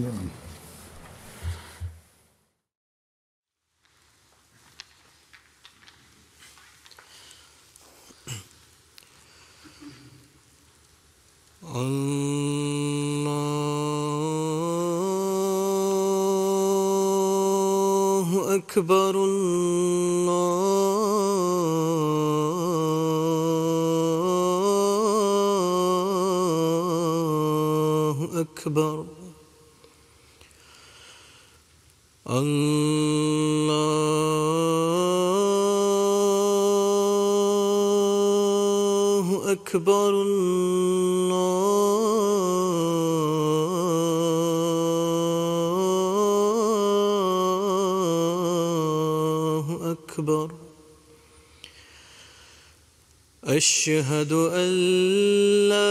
Amen. الله أكبر الله أكبر أكبر الله أكبر أشهد أن لا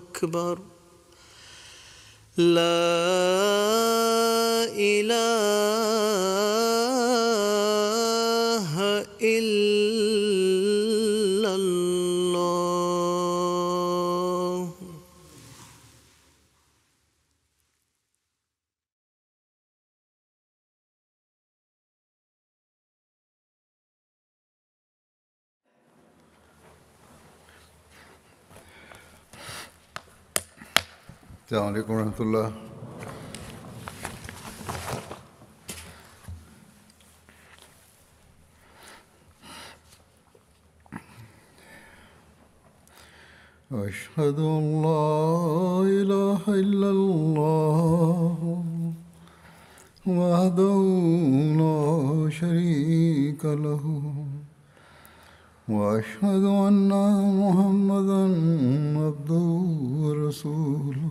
أكبر لا إله السلام عليكم ورحمة الله أشهد ان لا اله الا الله وحده لا شريك له واشهد ان محمدا عبده ورسوله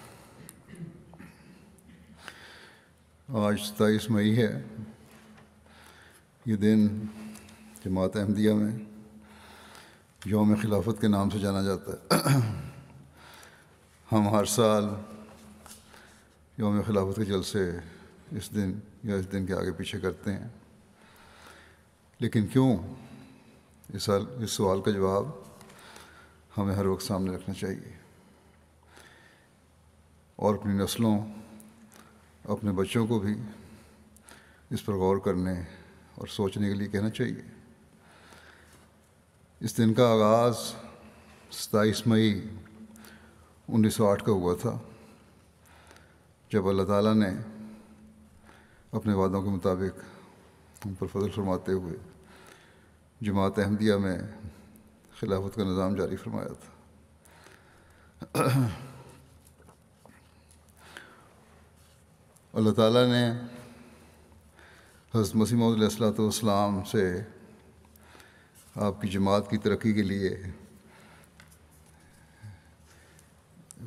आज सताईस मई है ये दिन जमात अहमदिया में योम खिलाफत के नाम से जाना जाता है हम हर साल योम खिलाफत के जलसे इस दिन या इस दिन के आगे पीछे करते हैं लेकिन क्यों इस साल इस सवाल का जवाब हमें हर वक्त सामने रखना चाहिए और अपनी नस्लों अपने बच्चों को भी इस पर गौर करने और सोचने के लिए कहना चाहिए इस दिन का आगाज़ सताईस मई 1908 का हुआ था जब अल्लाह ताला ने अपने वादों के मुताबिक उन पर फजल फरमाते हुए जमात अहमदिया में खिलाफत का निज़ाम जारी फरमाया था अल्लाह ताला ने हज़रत मसीम से आपकी जमात की तरक्की के लिए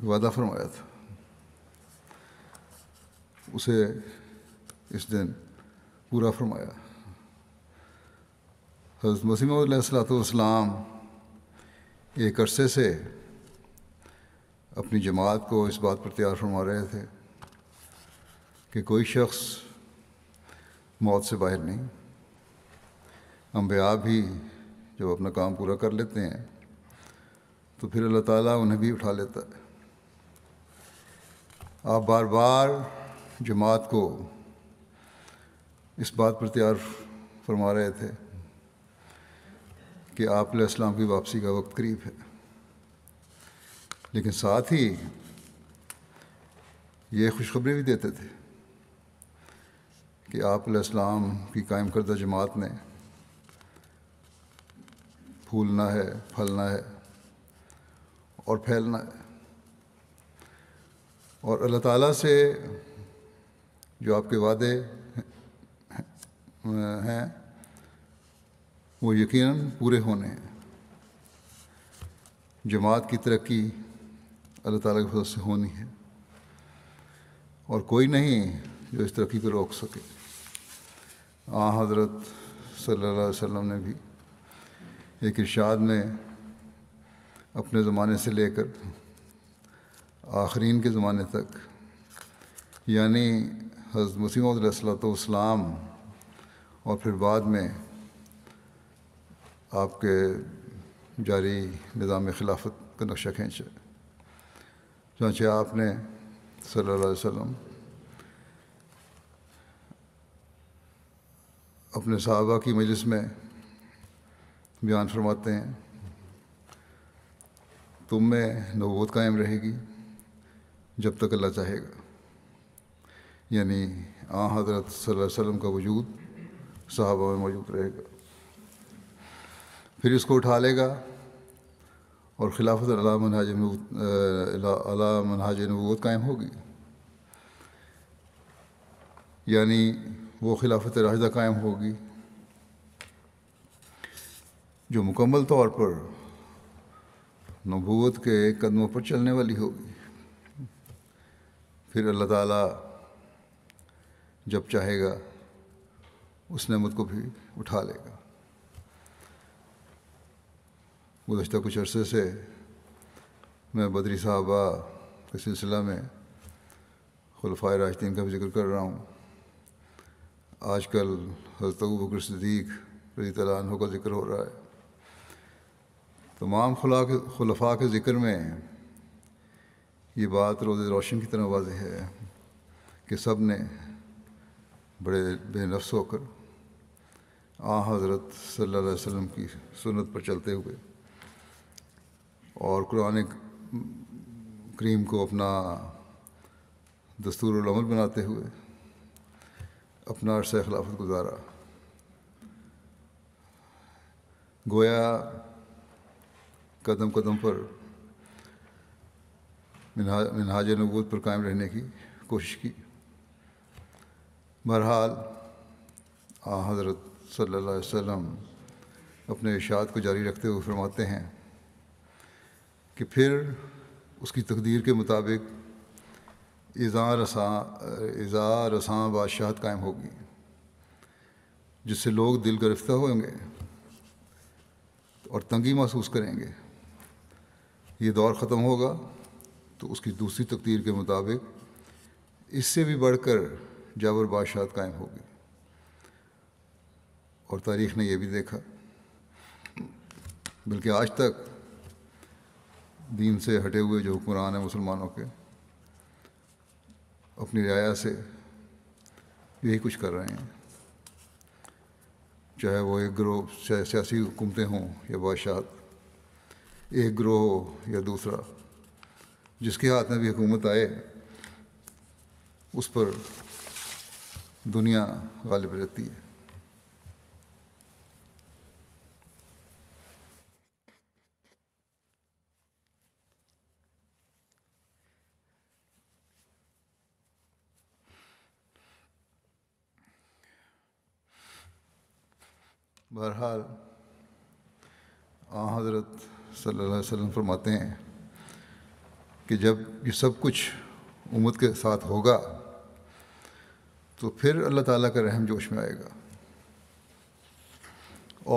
वादा फरमाया था उसे इस दिन पूरा फरमाया हज़रत मसीम एक अरसे से अपनी जमात को इस बात पर तैयार फरमा रहे थे कि कोई शख्स मौत से बाहर नहीं अम्बिया भी जब अपना काम पूरा कर लेते हैं तो फिर अल्लाह ताला उन्हें भी उठा लेता है आप बार बार जमात को इस बात पर तैयार फरमा रहे थे कि आप इस्लाम की वापसी का वक्त करीब है लेकिन साथ ही ये खुशखबरी भी देते थे कि आप इस्लाम की कायम करदा जमात ने फूलना है फलना है और फैलना है और अल्लाह ताला से जो आपके वादे हैं वो यकीनन पूरे होने हैं जमात की तरक्की अल्लाह ताला की फसल से होनी है और कोई नहीं जो इस तरक्की को रोक सके आ हज़रत सल्लल्लाहु अलैहि वसल्लम ने भी एक इरशाद में अपने ज़माने से लेकर आखरीन के ज़माने तक यानी हज़रत मसीम और फिर बाद में आपके जारी निज़ाम खिलाफत का नक्शा खींचे चाँचे आपने सल्लल्लाहु अलैहि वसल्लम अपने साहबा की मजलिस में बयान फरमाते हैं तुम में नबूत कायम रहेगी जब तक अल्लाह चाहेगा यानी आ हज़रत वसल्लम का वजूद साहबा में मौजूद रहेगा फिर इसको उठा लेगा और खिलाफत अला मनहाज अला मनहाज नबूत कायम होगी यानी वो खिलाफत राजदा कायम होगी जो मुकम्मल तौर पर नबूत के कदमों पर चलने वाली होगी फिर अल्लाह ताला जब चाहेगा उस नमत को भी उठा लेगा गुजशत कुछ अरसे से मैं बदरी साहबा के सिलसिला में खुलफा राजदीन का भी जिक्र कर रहा हूँ आजकल हजरत बकर सदीक रजी तु का ज़िक्र हो रहा है तमाम खुला के खलफा के ज़िक्र में ये बात रोज़ रोशन की तरह वाज है कि सब ने बड़े बेनफ्स होकर आ हज़रत सल वसम की सुनत पर चलते हुए और कुरान करीम को अपना दस्तूर बनाते हुए अपना अरसा खिलाफत गुजारा गोया कदम कदम पर मिनहाज नबूत पर कायम रहने की कोशिश की बहरहाल आ हज़रत सल्लल्लाहु अलैहि वसल्लम अपने इशात को जारी रखते हुए फरमाते हैं कि फिर उसकी तकदीर के मुताबिक इज़ा रसा इज़ा रसा बादशाहत कायम होगी जिससे लोग दिल गिरफ्ता होंगे और तंगी महसूस करेंगे ये दौर ख़त्म होगा तो उसकी दूसरी तकदीर के मुताबिक इससे भी बढ़कर जाबर बादशाहत कायम होगी और तारीख़ ने यह भी देखा बल्कि आज तक दीन से हटे हुए जो हुक्मरान हैं मुसलमानों के अपनी रियाया से यही कुछ कर रहे हैं चाहे वो एक ग्रोह सियासी हुकूमतें हों या बादशाह एक ग्रोह हो या दूसरा जिसके हाथ में भी हुकूमत आए उस पर दुनिया गालिब रहती है बहरहाल आ हज़रत सल्लल्लाहु अलैहि वसल्लम फरमाते हैं कि जब ये सब कुछ उम्मत के साथ होगा तो फिर अल्लाह ताला का रहम जोश में आएगा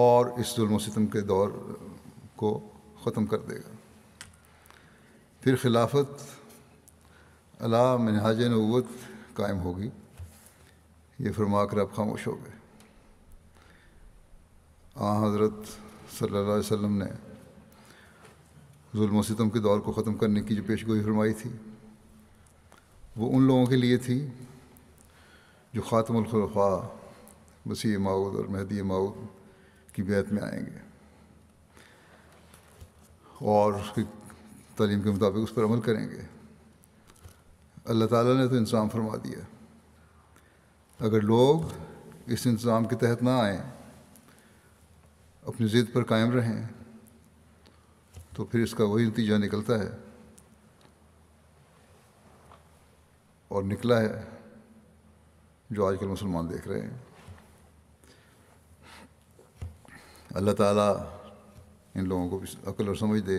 और इस जुल्म सितम के दौर को ख़त्म कर देगा फिर खिलाफत अला मनहाज नवत कायम होगी ये फरमा कर आप खामोश हो गए आ हज़रत सल्लल्लाहु अलैहि वसल्लम ने जुल्म सितम के दौर को ख़त्म करने की जो पेश गोई फरमाई थी वो उन लोगों के लिए थी जो ख़ातमलखलफ़ा मसीह माउद और महदी माउद की बैत में आएंगे और उसकी तालीम के मुताबिक उस पर अमल करेंगे अल्लाह ताला ने तो इंतज़ाम फरमा दिया अगर लोग इस इंतज़ाम के तहत ना आएँ अपनी ज़िद पर कायम रहें तो फिर इसका वही नतीजा निकलता है और निकला है जो आजकल मुसलमान देख रहे हैं अल्लाह ताला इन लोगों को अकल और समझ दे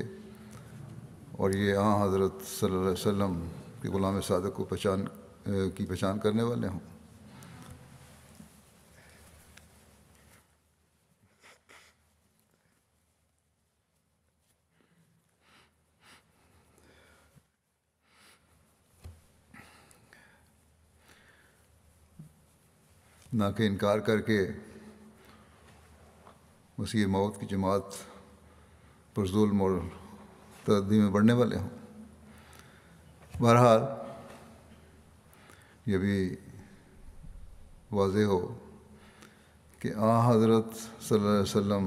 और ये आ हज़रत सल्लल्लाहु अलैहि वसल्लम के ग़ुलाम सादक को पहचान की पहचान करने वाले हों ना कि इनकार करके उसी मौत की जमात पर जुल्म और तरदी में बढ़ने वाले हों बहरहाल ये भी वाज हो कि आ हज़रत वसम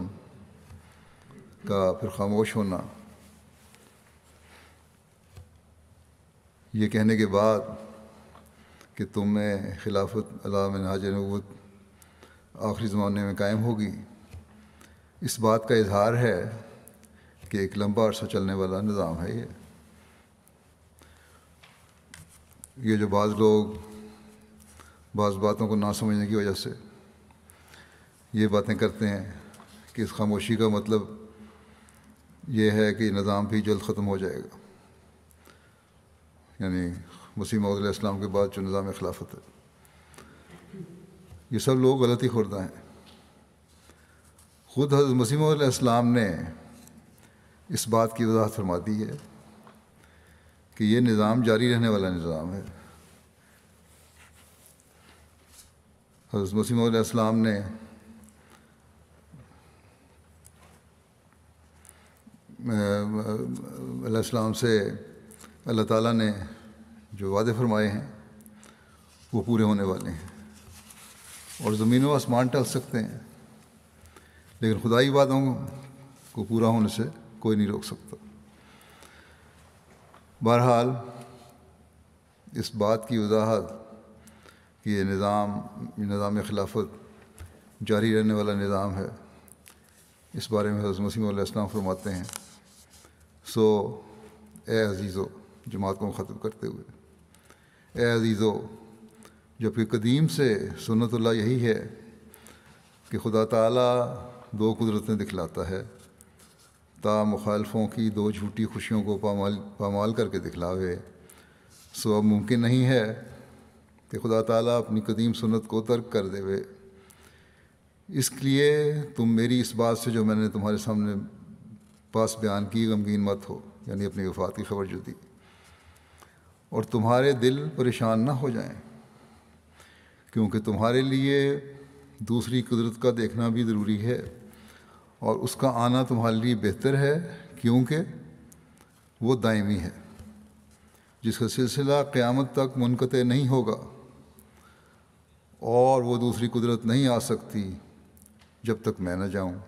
का फिर खामोश होना ये कहने के बाद कि तुम में खिलाफत अलाम मिनाज नबूत आखिरी ज़माने में कायम होगी इस बात का इजहार है कि एक लम्बा अरसा चलने वाला निज़ाम है ये ये जो बाज़ लोग बाज़ बातों को ना समझने की वजह से ये बातें करते हैं कि इस खामोशी का मतलब ये है कि निज़ाम भी जल्द ख़त्म हो जाएगा यानी मसीह मौदम के बाद जो निज़ाम खिलाफत है ये सब लोग गलती खुर्दा हैं ख़ुद हज़रत मसीह इस्लाम ने इस बात की वजाहत फरमा दी है कि ये निज़ाम जारी रहने वाला निज़ाम है हज़रत मसीम इस्लाम ने इस्लाम से अल्लाह ताला ने जो वादे फरमाए हैं वो पूरे होने वाले हैं और ज़मीन व आसमान टल सकते हैं लेकिन खुदाई वादों को पूरा होने से कोई नहीं रोक सकता बहरहाल इस बात की वजाहत कि ये निज़ाम निज़ाम खिलाफत जारी रहने वाला निज़ाम है इस बारे में हज़रत मसीम फरमाते हैं सो ए अजीज़ो जमात को ख़त्म करते हुए एजीज़ो जबकि कदीम से सुनतुल्ला यही है कि खुदा ताला दो कुदरतें दिखलाता है ता मुखालफों की दो झूठी खुशियों को पामाल पामाल करके दिखलावे सो अब मुमकिन नहीं है कि खुदा ताला अपनी कदीम सुनत को तर्क कर देवे इसलिए तुम मेरी इस बात से जो मैंने तुम्हारे सामने पास बयान की गमगीन मत हो यानी अपनी वफात की खबर जो दी और तुम्हारे दिल परेशान ना हो जाएं क्योंकि तुम्हारे लिए दूसरी कुदरत का देखना भी ज़रूरी है और उसका आना तुम्हारे लिए बेहतर है क्योंकि वो दायमी है जिसका सिलसिला क़्यामत तक मुनक़ नहीं होगा और वो दूसरी कुदरत नहीं आ सकती जब तक मैं न जाऊँ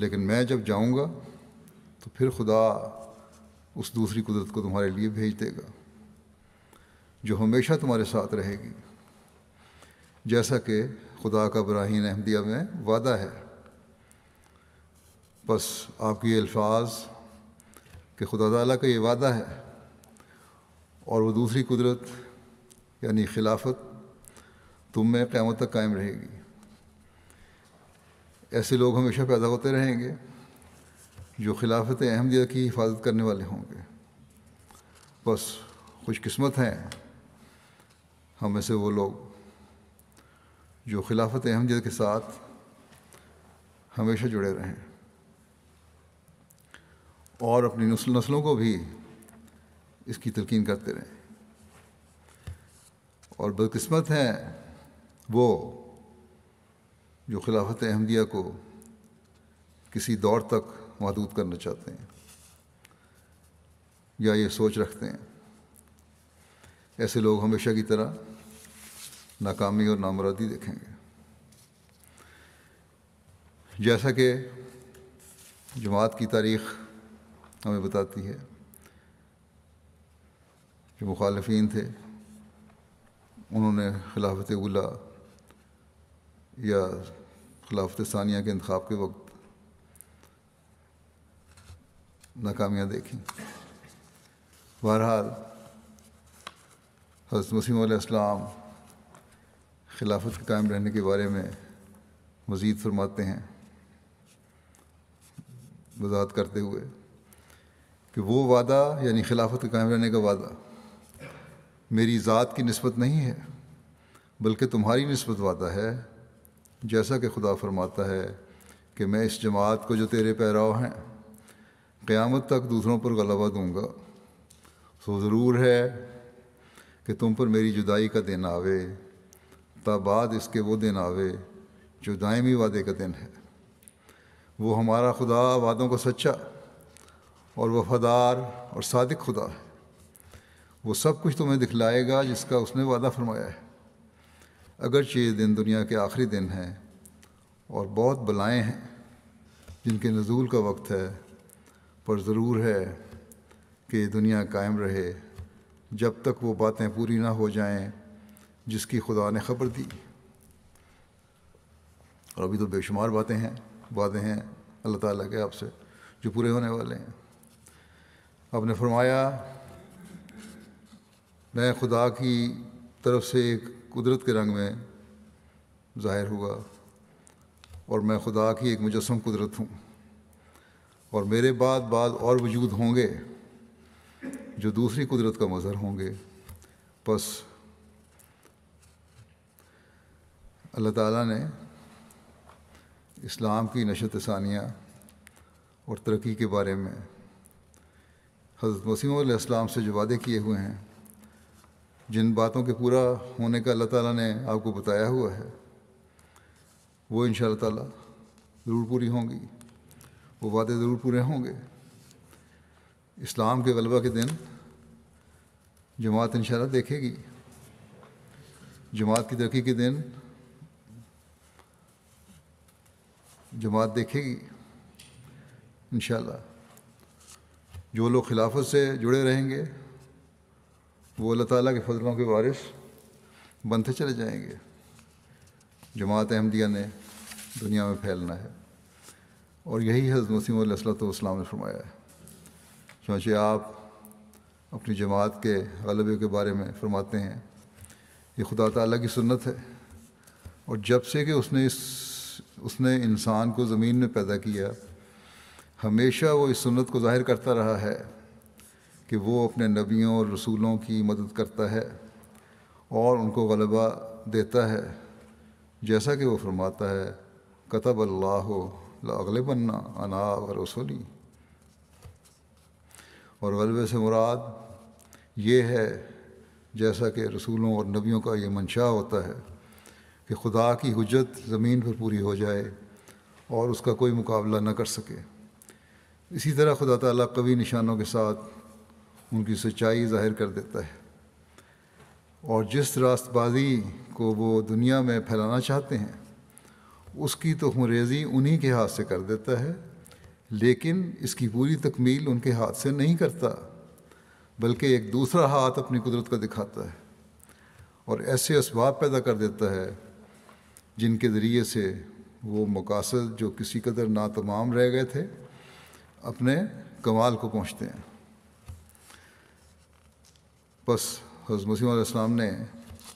लेकिन मैं जब जाऊँगा तो फिर खुदा उस दूसरी कुदरत को तुम्हारे लिए भेज देगा जो हमेशा तुम्हारे साथ रहेगी जैसा कि खुदा का ब्राहीन अहमदिया में वादा है बस आपके ये अल्फाज कि खुदा तला का ये वादा है और वो दूसरी कुदरत यानी खिलाफत तुम में क़्यामत तक कायम रहेगी ऐसे लोग हमेशा पैदा होते रहेंगे जो खिलाफत अहमदिया की हिफाजत करने वाले होंगे बस खुशकस्मत हैं हमें से वो लोग जो खिलाफत अहमदियत के साथ हमेशा जुड़े रहें और अपनी नस्ल नस्लों को भी इसकी तलकिन करते रहें और बदकस्मत हैं वो जो खिलाफत अहमदिया को किसी दौर तक महदूद करना चाहते हैं या ये सोच रखते हैं ऐसे लोग हमेशा की तरह नाकामी और नामरादी देखेंगे जैसा कि जमात की तारीख हमें बताती है जो मुखालफन थे उन्होंने खिलाफत उला या खिलाफत सानिया के इंतब के वक्त नाकामियाँ देखी बहरहाल हजरत मसीम खिलाफत के कायम रहने के बारे में मज़ीद फरमाते हैं वजात करते हुए कि वो वादा यानी खिलाफत के कायम रहने का वादा मेरी ज़ात की नस्बत नहीं है बल्कि तुम्हारी नस्बत वादा है जैसा कि खुदा फरमाता है कि मैं इस जमात को जो तेरे पैराव हैं क़्यामत तक दूसरों पर गलबा दूँगा सो ज़रूर है कि तुम पर मेरी जुदाई का दिन आवे बाद इसके वो दिन आवे जो दायमी वादे का दिन है वो हमारा खुदा वादों का सच्चा और वफादार और सादिक खुदा है वो सब कुछ तुम्हें दिखलाएगा जिसका उसने वादा फरमाया है अगरचे ये दिन दुनिया के आखिरी दिन हैं और बहुत बलाएँ हैं जिनके नज़ूल का वक्त है पर ज़रूर है कि दुनिया कायम रहे जब तक वो बातें पूरी ना हो जाएं जिसकी खुदा ने खबर दी और अभी तो बेशुमार बातें हैं वादे हैं अल्लाह ताला के आपसे जो पूरे होने वाले हैं आपने फरमाया मैं खुदा की तरफ से एक कुदरत के रंग में ज़ाहिर हुआ और मैं खुदा की एक मुजस्म कुदरत हूँ और मेरे बाद बाद और वजूद होंगे जो दूसरी कुदरत का मज़हर होंगे बस अल्लाह ताला ने इस्लाम की नशत सानिया और तरक्की के बारे में हज़रत वसीम से जो वादे किए हुए हैं जिन बातों के पूरा होने का अल्लाह ताला ने आपको बताया हुआ है वो इन ताला ज़रूर पूरी होंगी वो वादे ज़रूर पूरे होंगे इस्लाम के गलबा के दिन जमात इन देखेगी जमात की तरक्की के दिन जमात देखेगी इन जो लोग खिलाफत से जुड़े रहेंगे वो अल्लाह ताला के फजलों के वारिस बनते चले जाएंगे जमात अहमदिया ने दुनिया में फैलना है और यही हज़रत मसीम सलाम ने फरमाया है चूँकि आप अपनी जमात के गलबे के बारे में फरमाते हैं ये खुदा ताला की सुन्नत है और जब से कि उसने इस उसने इंसान को ज़मीन में पैदा किया हमेशा वो इस सुन्नत को ज़ाहिर करता रहा है कि वो अपने नबियों और रसूलों की मदद करता है और उनको गलबा देता है जैसा कि वो फरमाता है कतब अल्लाह अगले बनना अना व रसोली और गलबे से मुराद ये है जैसा कि रसूलों और नबियों का ये मंशा होता है कि खुदा की हजत ज़मीन पर पूरी हो जाए और उसका कोई मुकाबला न कर सके इसी तरह खुदा ताला कवि निशानों के साथ उनकी सच्चाई ज़ाहिर कर देता है और जिस रास्तबाजी को वो दुनिया में फैलाना चाहते हैं उसकी तो रेजी उन्हीं के हाथ से कर देता है लेकिन इसकी पूरी तकमील उनके हाथ से नहीं करता बल्कि एक दूसरा हाथ अपनी कुदरत का दिखाता है और ऐसे इसबाब पैदा कर देता है जिनके ज़रिए से वो मकासद जो किसी कदर ना तमाम रह गए थे अपने कमाल को पहुँचते हैं बस हज़रत मसीम ने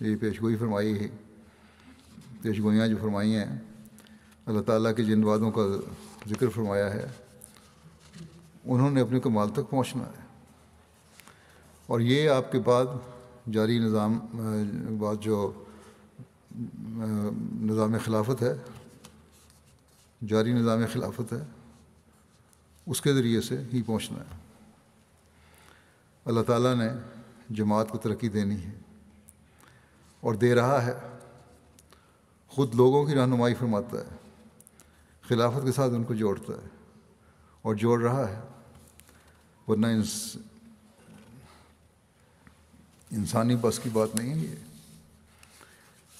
ये पेश गोई फरमाई है पेश गोइयाँ जो फरमाई हैं अल्लाह ताला के जिन वादों का जिक्र फरमाया है उन्होंने अपने कमाल तक पहुँचना है और ये आपके बाद जारी निज़ाम बाद जो निज़ाम खिलाफत है जारी निज़ाम खिलाफत है उसके ज़रिए से ही पहुँचना है अल्लाह ताला ने जमात को तरक्की देनी है और दे रहा है ख़ुद लोगों की रहनुमाई फरमाता है खिलाफत के साथ उनको जोड़ता है और जोड़ रहा है वरना इंसानी बस की बात नहीं है ये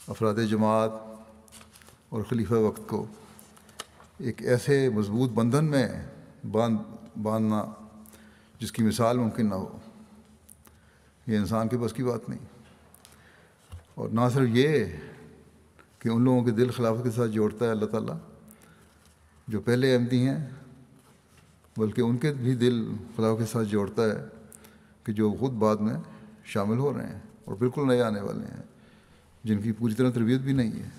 अफराद जमात और खलीफा वक्त को एक ऐसे मजबूत बंधन में बांध बांधना जिसकी मिसाल मुमकिन ना हो ये इंसान के बस की बात नहीं और ना सिर्फ ये कि उन लोगों के दिल खिलाफत के साथ जोड़ता है अल्लाह ताला जो पहले अहमदी हैं बल्कि उनके भी दिल खिलाफ के साथ जोड़ता है कि जो खुद बाद में शामिल हो रहे हैं और बिल्कुल नए आने वाले हैं जिनकी पूरी तरह तरबियत भी नहीं है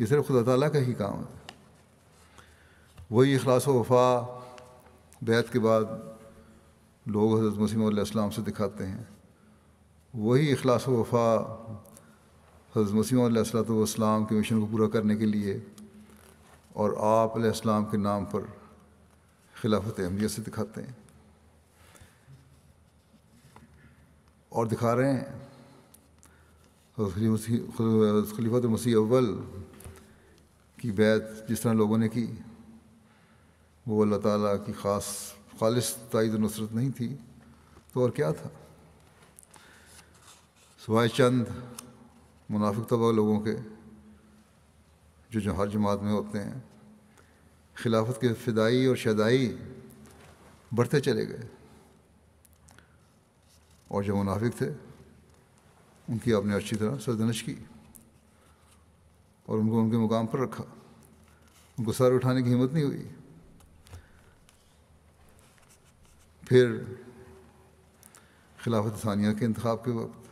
ये सिर्फ खुदा ताली का ही काम है वही अखलास वफा बैत के बाद लोग हज़रत मसीम से दिखाते हैं वही अखलास वफा हज़रत मसीम सलाम के मिशन को पूरा करने के लिए और आप के नाम पर खिलाफत अहमियत से दिखाते हैं और दिखा रहे हैं खलीफत तो मसीह अव्वल की बैत जिस तरह लोगों ने की वो अल्लाह ताला की ख़ास खालिश तइद नुसरत नहीं थी तो और क्या था सुबह चंद मुनाफिक तबा लोगों के जो जो हर जमात में होते हैं खिलाफत के फिदाई और शदाई बढ़ते चले गए और जो मुनाफिक थे उनकी आपने अच्छी तरह सरदनश की और उनको उनके मुकाम पर रखा उनको सर उठाने की हिम्मत नहीं हुई फिर खिलाफत सानिया के इंतखब के वक्त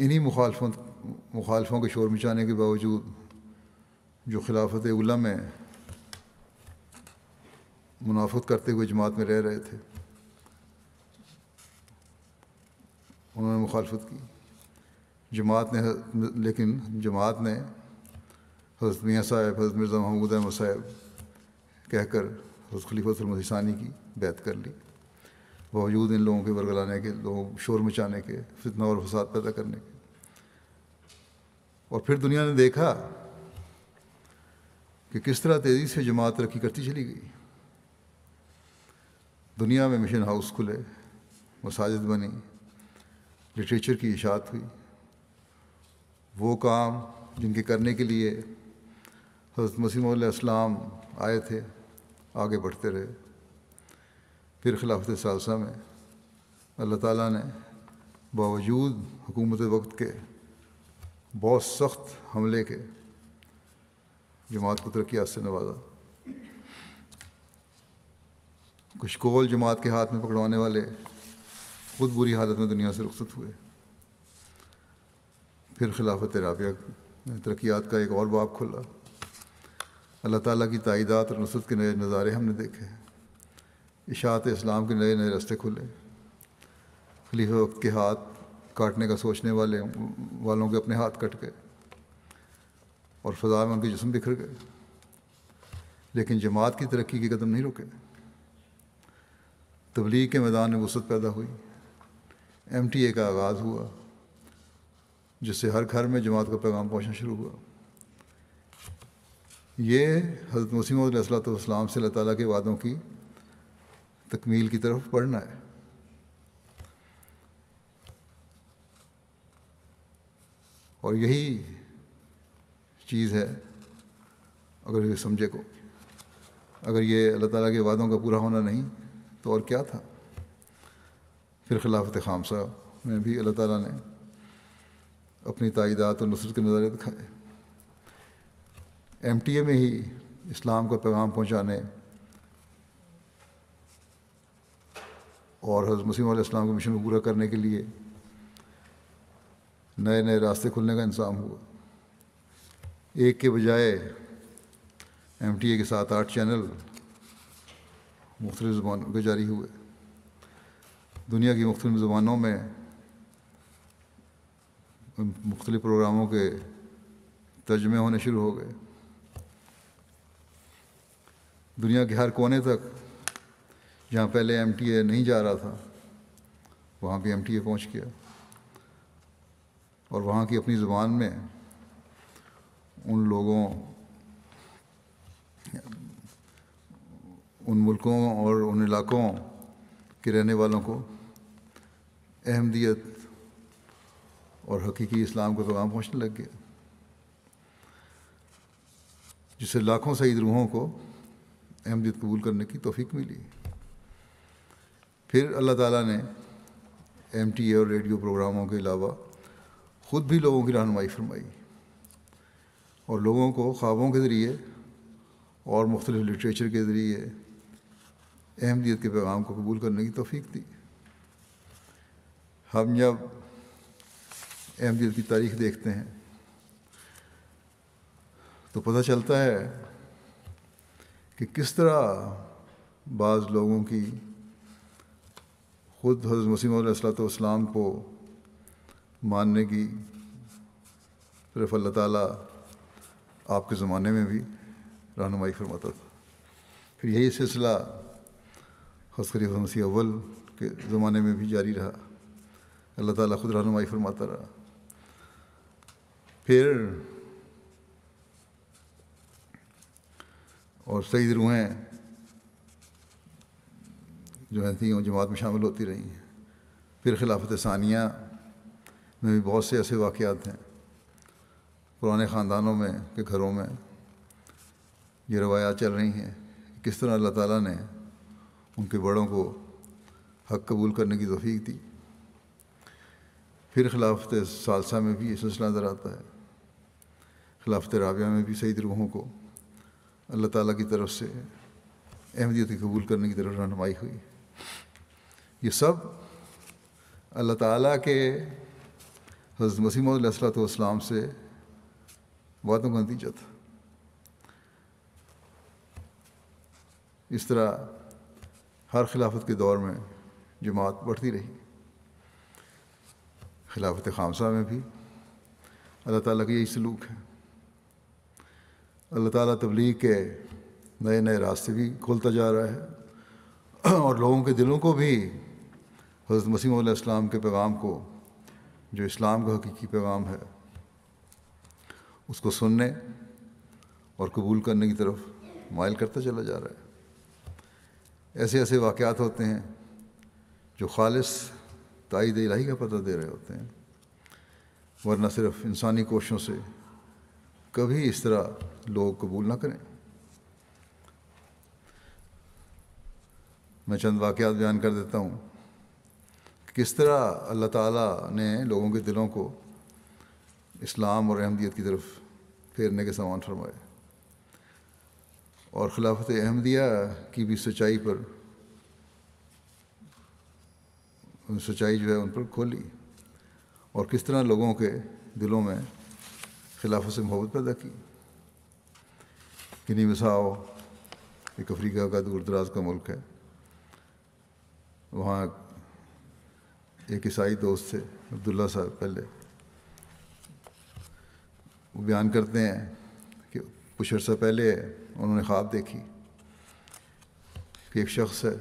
इन्हीं मुखालफों मुखालफों के शोर मचाने के बावजूद जो खिलाफत उलम में मुनाफत करते हुए जमात में रह रहे थे उन्होंने मुखालफत की जमात ने लेकिन जमात ने हजरत मियाँ साहब हजरत मिर्ज़ा महमूद अहमद साहब कहकर हजरत खलीफतमसानी की बैत कर ली बावजूद इन लोगों के वर्गलाने के लोगों को शोर मचाने के फितना और फसाद पैदा करने के और फिर दुनिया ने देखा कि किस तरह तेज़ी से जमात तरक्की करती चली गई दुनिया में मिशन हाउस खुले मसाजिद बनी लिटरेचर की इशात हुई वो काम जिनके करने के लिए हजरत मसीम आए थे आगे बढ़ते रहे फिर खिलाफत सालसा में अल्लाह ताला ने बावजूद हुकूमत वक्त के बहुत सख्त हमले के जमात को तरक्यात से नवाजा कुछ कोल जमात के हाथ में पकड़वाने वाले खुद बुरी हालत में दुनिया से रुखत हुए फिर खिलाफत राबिया तरक्यात का एक और बाप खुला अल्लाह ताला की तइदात और नसरत के नए नज़ारे हमने देखे इशात इस्लाम के नए नए रास्ते खुले खलीफ वक्त के हाथ काटने का सोचने वाले वालों के अपने हाथ कट गए और फ़जा में उनके जिसम बिखर गए लेकिन जमात की तरक्की के कदम नहीं रुके तबलीग के मैदान में वसत पैदा हुई एम टी ए का आगाज़ हुआ जिससे हर घर में जमात का पैगाम पहुँचना शुरू हुआ ये हज़रत मसीम सलाम से अल्लाह ताली के वादों की तकमील की तरफ पढ़ना है और यही चीज़ है अगर ये समझे को अगर ये अल्लाह ताली के वादों का पूरा होना नहीं तो और क्या था फिर खिलाफत खामसा में भी अल्लाह ताला ने अपनी तइदात और नुसरत के नज़ारे दिखाए एम टी ए में ही इस्लाम का पैगाम पहुँचाने और हज़रत मसीम इस्लाम के मिशन को पूरा करने के लिए नए नए रास्ते खुलने का इंतज़ाम हुआ एक के बजाय एम टी ए के साथ आठ चैनल मुख्तलि ज़बानों के जारी हुए दुनिया की मुख्तलिफ ज़बानों में मुख्तलिफ प्रोग्रामों के तर्जमे होने शुरू हो गए दुनिया के हर कोने तक जहाँ पहले एम टी ए नहीं जा रहा था वहाँ भी एम टी ए पहुँच गया और वहाँ की अपनी ज़ुबान में उन लोगों उन मुल्कों और उन इलाक़ों के रहने वालों को अहमदियत और हकीकी इस्लाम को पैगाम तो पहुँचने लग गया जिससे लाखों सईद रूहों को अहमदियत कबूल करने की तोफ़ी मिली फिर अल्लाह ताला ने एम टी ए और रेडियो प्रोग्रामों के अलावा ख़ुद भी लोगों की रहनमाई फरमाई और लोगों को ख्वाबों के ज़रिए और मुख्तलिफ़ लिटरेचर के ज़रिए अहमदियत के पैगाम को कबूल करने की तोफ़ी दी हम जब एम की तारीख देखते हैं तो पता चलता है कि किस तरह बाज़ लोगों की ख़ुद हज़रत मसीम सलाम को मानने की सिर्फ अल्लाह ताला आपके ज़माने में भी रहनुमाई फरमाता था फिर यही सिलसिला हस्करी मसीह अव्वल के ज़माने में भी जारी रहा अल्लाह ताला खुद रहनुमाई फरमाता रहा फिर और सही रूहें जो हैं थी वो जमात में शामिल होती रही हैं फिर खिलाफत सानिया में भी बहुत से ऐसे वाक़ात हैं पुराने ख़ानदानों में के घरों में ये रवायात चल रही हैं किस तरह अल्लाह ताला ने उनके बड़ों को हक कबूल करने की तोफ़ी दी फिर खिलाफत सालसा में भी ये सिलसिला नज़र आता है खिलाफत राबिया में भी सही रूहों को अल्लाह ताला की तरफ से अहमदियत कबूल करने की तरफ रहनमाई हुई ये सब अल्लाह ताला के हज़रत मसीमसलाम से वादों का नतीजा था इस तरह हर खिलाफत के दौर में जमात बढ़ती रही खिलाफत खामसा में भी अल्लाह ताला का यही सलूक है अल्लाह ताला तबलीग के नए नए रास्ते भी खोलता जा रहा है और लोगों के दिलों को भी हज़रत मसीम इस्लाम के पैगाम को जो इस्लाम का हकीकी पैगाम है उसको सुनने और कबूल करने की तरफ मायल करता चला जा रहा है ऐसे ऐसे वाक़ात होते हैं जो खालिश ताइद इलाही का पता दे रहे होते हैं वरना सिर्फ इंसानी कोशों से कभी इस तरह लोग कबूल ना करें मैं चंद वाक़ बयान कर देता हूँ किस तरह अल्लाह ताला ने लोगों के दिलों को इस्लाम और अहमदियत की तरफ फेरने के सामान फरमाए और खिलाफत अहमदिया की भी सच्चाई पर उन सच्चाई जो है उन पर खोली और किस तरह लोगों के दिलों में खिलाफत से मोहब्बत पैदा की किन्नी मिसाओ एक अफ्रीका का दूर दराज का मुल्क है वहाँ एक ईसाई दोस्त थे अब्दुल्ला साहब पहले वो बयान करते हैं कि कुछ अर्सा पहले उन्होंने ख्वाब देखी कि एक शख्स है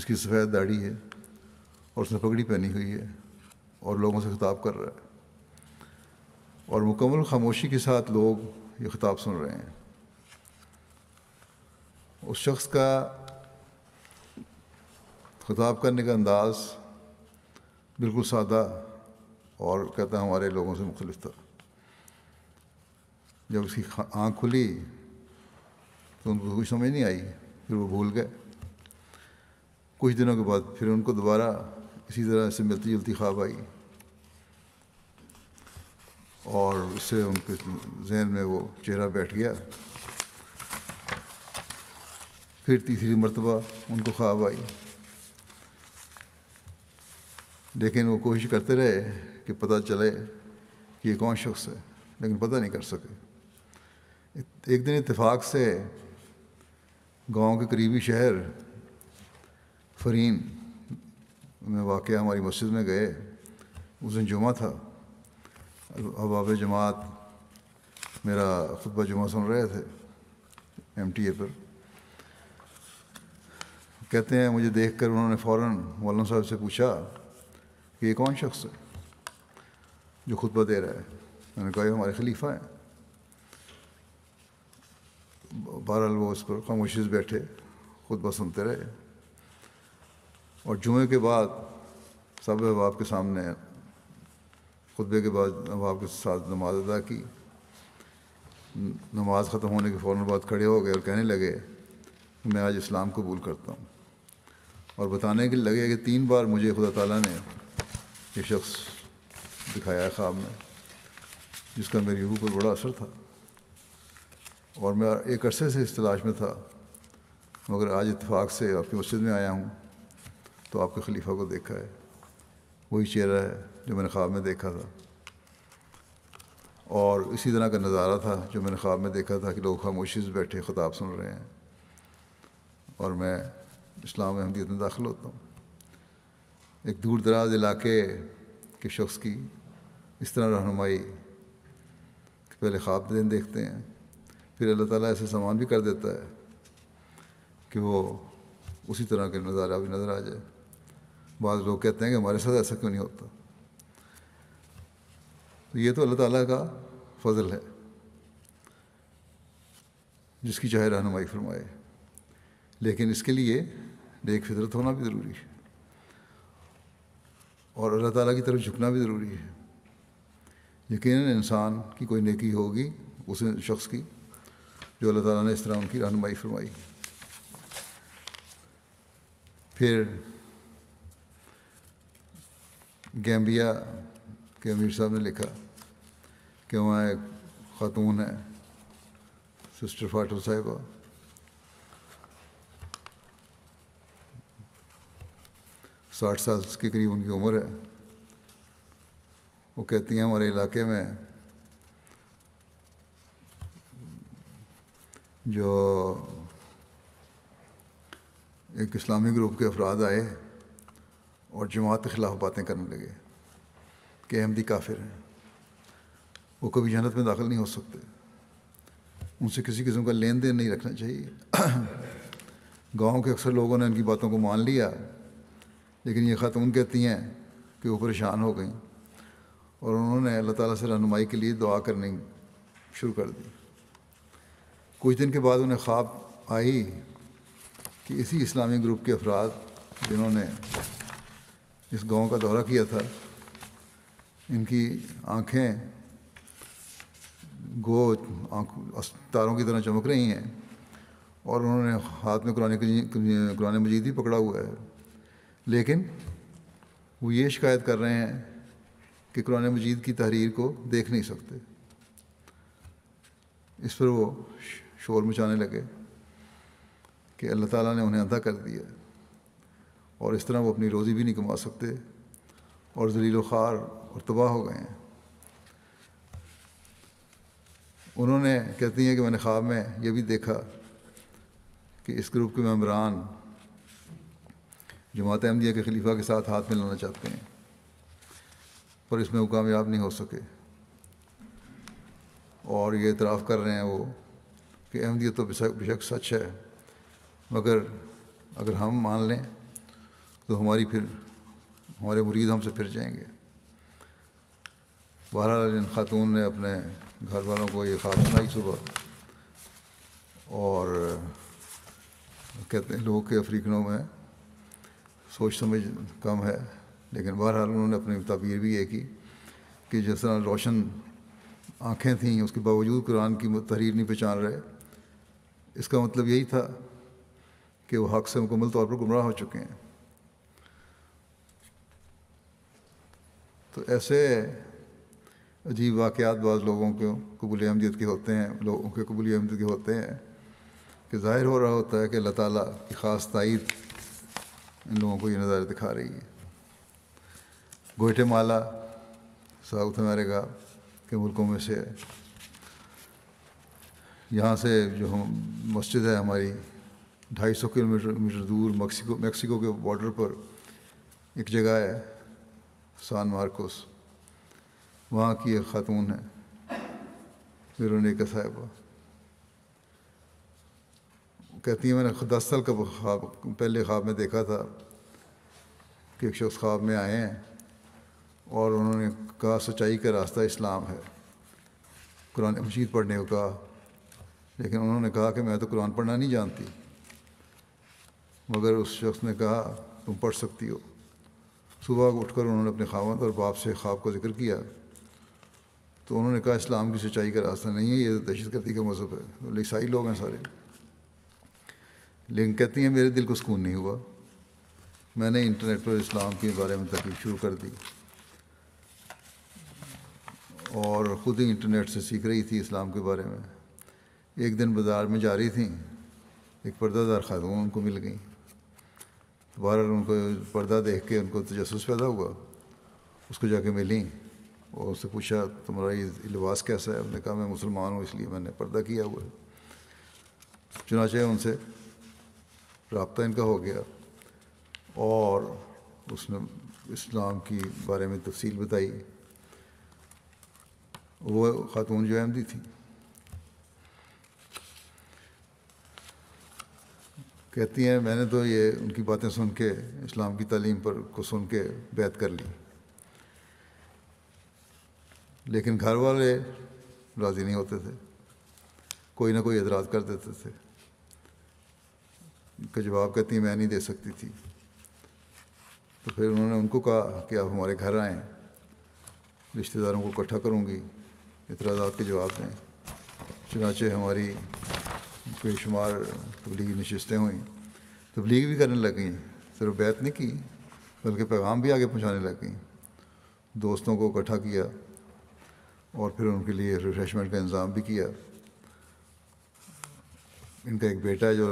जिसकी सफ़ेद दाढ़ी है और उसने पगड़ी पहनी हुई है और लोगों से खिताब कर रहा है और मुकम्मल खामोशी के साथ लोग ये खिताब सुन रहे हैं उस शख्स का खिताब करने का अंदाज़ बिल्कुल सादा और कहता हमारे लोगों से मुख्तलिफ था जब उसकी आँख खुली तो उनको कुछ समझ नहीं आई फिर वो भूल गए कुछ दिनों के बाद फिर उनको दोबारा इसी तरह से मिलती जुलती ख्वाब आई और उससे उनके जहन में वो चेहरा बैठ गया फिर तीसरी मरतबा उनको ख्वाब आई लेकिन वो कोशिश करते रहे कि पता चले कि ये कौन शख्स है लेकिन पता नहीं कर सके एक दिन इतफ़ाक़ से गांव के करीबी शहर फरीन उनमें वाक़ हमारी मस्जिद में गए उस दिन जुमा था अबाब जमात मेरा खुतबा जुमा सुन रहे थे एम टी ए पर कहते हैं मुझे देख कर उन्होंने फ़ौर मौलाना साहब से पूछा कि ये कौन शख्स है जो खुतबा दे रहा है मैंने कहा हमारे खलीफा हैं बहरहाल वो उस पर खामोशी से बैठे खुतबा सुनते रहे और जुमे के बाद सब अहबाब के सामने खुतबे के बाद अहबाब के साथ नमाज अदा की नमाज ख़त्म होने के फ़ौर बाद खड़े हो गए और कहने लगे मैं आज इस्लाम कबूल करता हूँ और बताने के लगे कि तीन बार मुझे खुदा तला ने ये शख्स दिखाया है ख्वाब में जिसका मेरी रूह पर बड़ा असर था और मैं एक अरसे से इस तलाश में था मगर आज इतफाक़ से आपकी मस्जिद में आया हूँ तो आपके खलीफा को देखा है वही चेहरा है जो मैंने ख्वाब में देखा था और इसी तरह का नज़ारा था जो मैंने ख्वाब में देखा था कि लोग खामोशी से बैठे खिताब सुन रहे हैं और मैं इस्लाम अहमदियत में दाखिल होता हूँ एक दूर दराज इलाके के शख्स की इस तरह रहनुमाई कि पहले ख्वाब दिन देखते हैं फिर अल्लाह ताला ऐसे सामान भी कर देता है कि वो उसी तरह के नज़ारा भी नज़र आ जाए बाद लोग कहते हैं कि हमारे साथ ऐसा क्यों नहीं होता तो ये तो अल्लाह ताला का फजल है जिसकी चाहे रहनुमाई फरमाए लेकिन इसके लिए नेक फितरत होना भी ज़रूरी है और अल्लाह ताला की तरफ झुकना भी ज़रूरी है यकीन इंसान की कोई नेकी होगी उस शख्स की जो अल्लाह ताला ने इस तरह उनकी रहनुमाई फरमाई फिर गैम्बिया के अमीर साहब ने लिखा कि वहाँ एक ख़ातून है सिस्टर फाटो साहिबा साठ साल के करीब उनकी उम्र है वो कहती हैं हमारे इलाके में जो एक इस्लामी ग्रुप के अफराद आए और जमात के ख़िलाफ़ बातें करने लगे कि अहमदी काफिर हैं वो कभी जन्नत में दाखिल नहीं हो सकते उनसे किसी किस्म का लेन देन नहीं रखना चाहिए गांव के अक्सर लोगों ने उनकी बातों को मान लिया लेकिन ये ख़ातून कहती हैं कि वो परेशान हो गई और उन्होंने अल्लाह ताला से रहनुमाई के लिए दुआ करनी शुरू कर दी कुछ दिन के बाद उन्हें ख्वाब आई कि इसी इस्लामी ग्रुप के अफराद जिन्होंने इस गांव का दौरा किया था इनकी आंखें गो आँख तारों की तरह चमक रही हैं और उन्होंने हाथ में कुरान कुरान मजीद ही पकड़ा हुआ है लेकिन वो ये शिकायत कर रहे हैं कि कुरान मजीद की तहरीर को देख नहीं सकते इस पर वो शोर मचाने लगे कि अल्लाह ताला ने उन्हें अंधा कर दिया और इस तरह वो अपनी रोज़ी भी नहीं कमा सकते और जलील ख़ार और तबाह हो गए हैं उन्होंने कहती हैं कि मैंने ख्वाब में यह भी देखा कि इस ग्रुप के मम्बरान जमात अहमदिया के खलीफा के साथ हाथ मिलाना चाहते हैं पर इसमें वो कामयाब नहीं हो सके और ये इतराफ़ कर रहे हैं वो कि अहमदिया तो बेशक सच है मगर अगर हम मान लें तो हमारी फिर हमारे मुरीद हमसे फिर जाएंगे बहरहाल इन खातून ने अपने घर वालों को ये खात सुनाई सुबह और कहते हैं लोग के अफ्रीकनों में सोच समझ कम है लेकिन बहरहाल उन्होंने अपनी तबीर भी ये की कि जिस तरह रोशन आँखें थीं उसके बावजूद कुरान की तहरीर नहीं पहचान रहे इसका मतलब यही था कि वो हक से मुकम्मल तौर पर गुमराह हो चुके हैं तो ऐसे अजीब वाक़ात बाज़ लोगों के कबूल अहमदियत के होते हैं लोगों के कबूल अहमदियत के होते हैं कि ज़ाहिर हो रहा होता है कि अल्लाह ताली की ख़ास तइद इन लोगों को ये नज़ारे दिखा रही है माला साउथ अमेरिका के मुल्कों में से यहाँ से जो हम मस्जिद है हमारी ढाई सौ किलोमीटर मीटर दूर मैक्सिको मैक्सिको के बॉर्डर पर एक जगह है सान मार्कोस वहाँ की एक ख़ातून है वेरोनिका साहिबा कहती हैं मैंने दस साल का ख्वाब पहले ख्वाब में देखा था कि एक शख्स ख्वाब में आए हैं और उन्होंने कहा सच्चाई का रास्ता इस्लाम है कुरान मजीद पढ़ने को कहा लेकिन उन्होंने कहा कि मैं तो कुरान पढ़ना नहीं जानती मगर उस शख्स ने कहा तुम पढ़ सकती हो सुबह उठकर उन्होंने अपने खावंद और बाप से ख्वाब का जिक्र किया तो उन्होंने कहा इस्लाम की सिंचाई का रास्ता नहीं है ये तो दहशत गर्दी का मजहब है तो ईसाई लोग हैं सारे लेकिन कहती हैं मेरे दिल को सुकून नहीं हुआ मैंने इंटरनेट पर इस्लाम के बारे में तकलीफ शुरू कर दी और ख़ुद ही इंटरनेट से सीख रही थी इस्लाम के बारे में एक दिन बाज़ार में जा रही थी एक पर्दादार खातून उनको मिल गई दोबारा उनको पर्दा देख के उनको तजस तो पैदा हुआ उसको जाके मिली और उससे पूछा तुम्हारा ये लिबास कैसा है उन्होंने कहा मैं मुसलमान हूँ इसलिए मैंने पर्दा किया हुआ है चुनाचे उनसे रबता इनका हो गया और उसने इस्लाम की बारे में तफसील बताई वो ख़ातून जो अहमदी थी कहती हैं मैंने तो ये उनकी बातें सुन के इस्लाम की तालीम पर को सुन के बैत कर ली लेकिन घर वाले राज़ी नहीं होते थे कोई ना कोई एतराज़ कर देते थे उनका जवाब कहती मैं नहीं दे सकती थी तो फिर उन्होंने उनको कहा कि आप हमारे घर आएँ रिश्तेदारों को इकट्ठा करूँगी इतराज़ के जवाब दें चुनाचे हमारी बेशुमार तबलीग नशस्तें हुई तबलीग भी करने लग गई सिर्फ बैत नहीं की बल्कि पैगाम भी आगे पहुँचाने लग गई दोस्तों को इकट्ठा किया और फिर उनके लिए रिफ्रेशमेंट का इंतज़ाम भी किया इनका एक बेटा है जो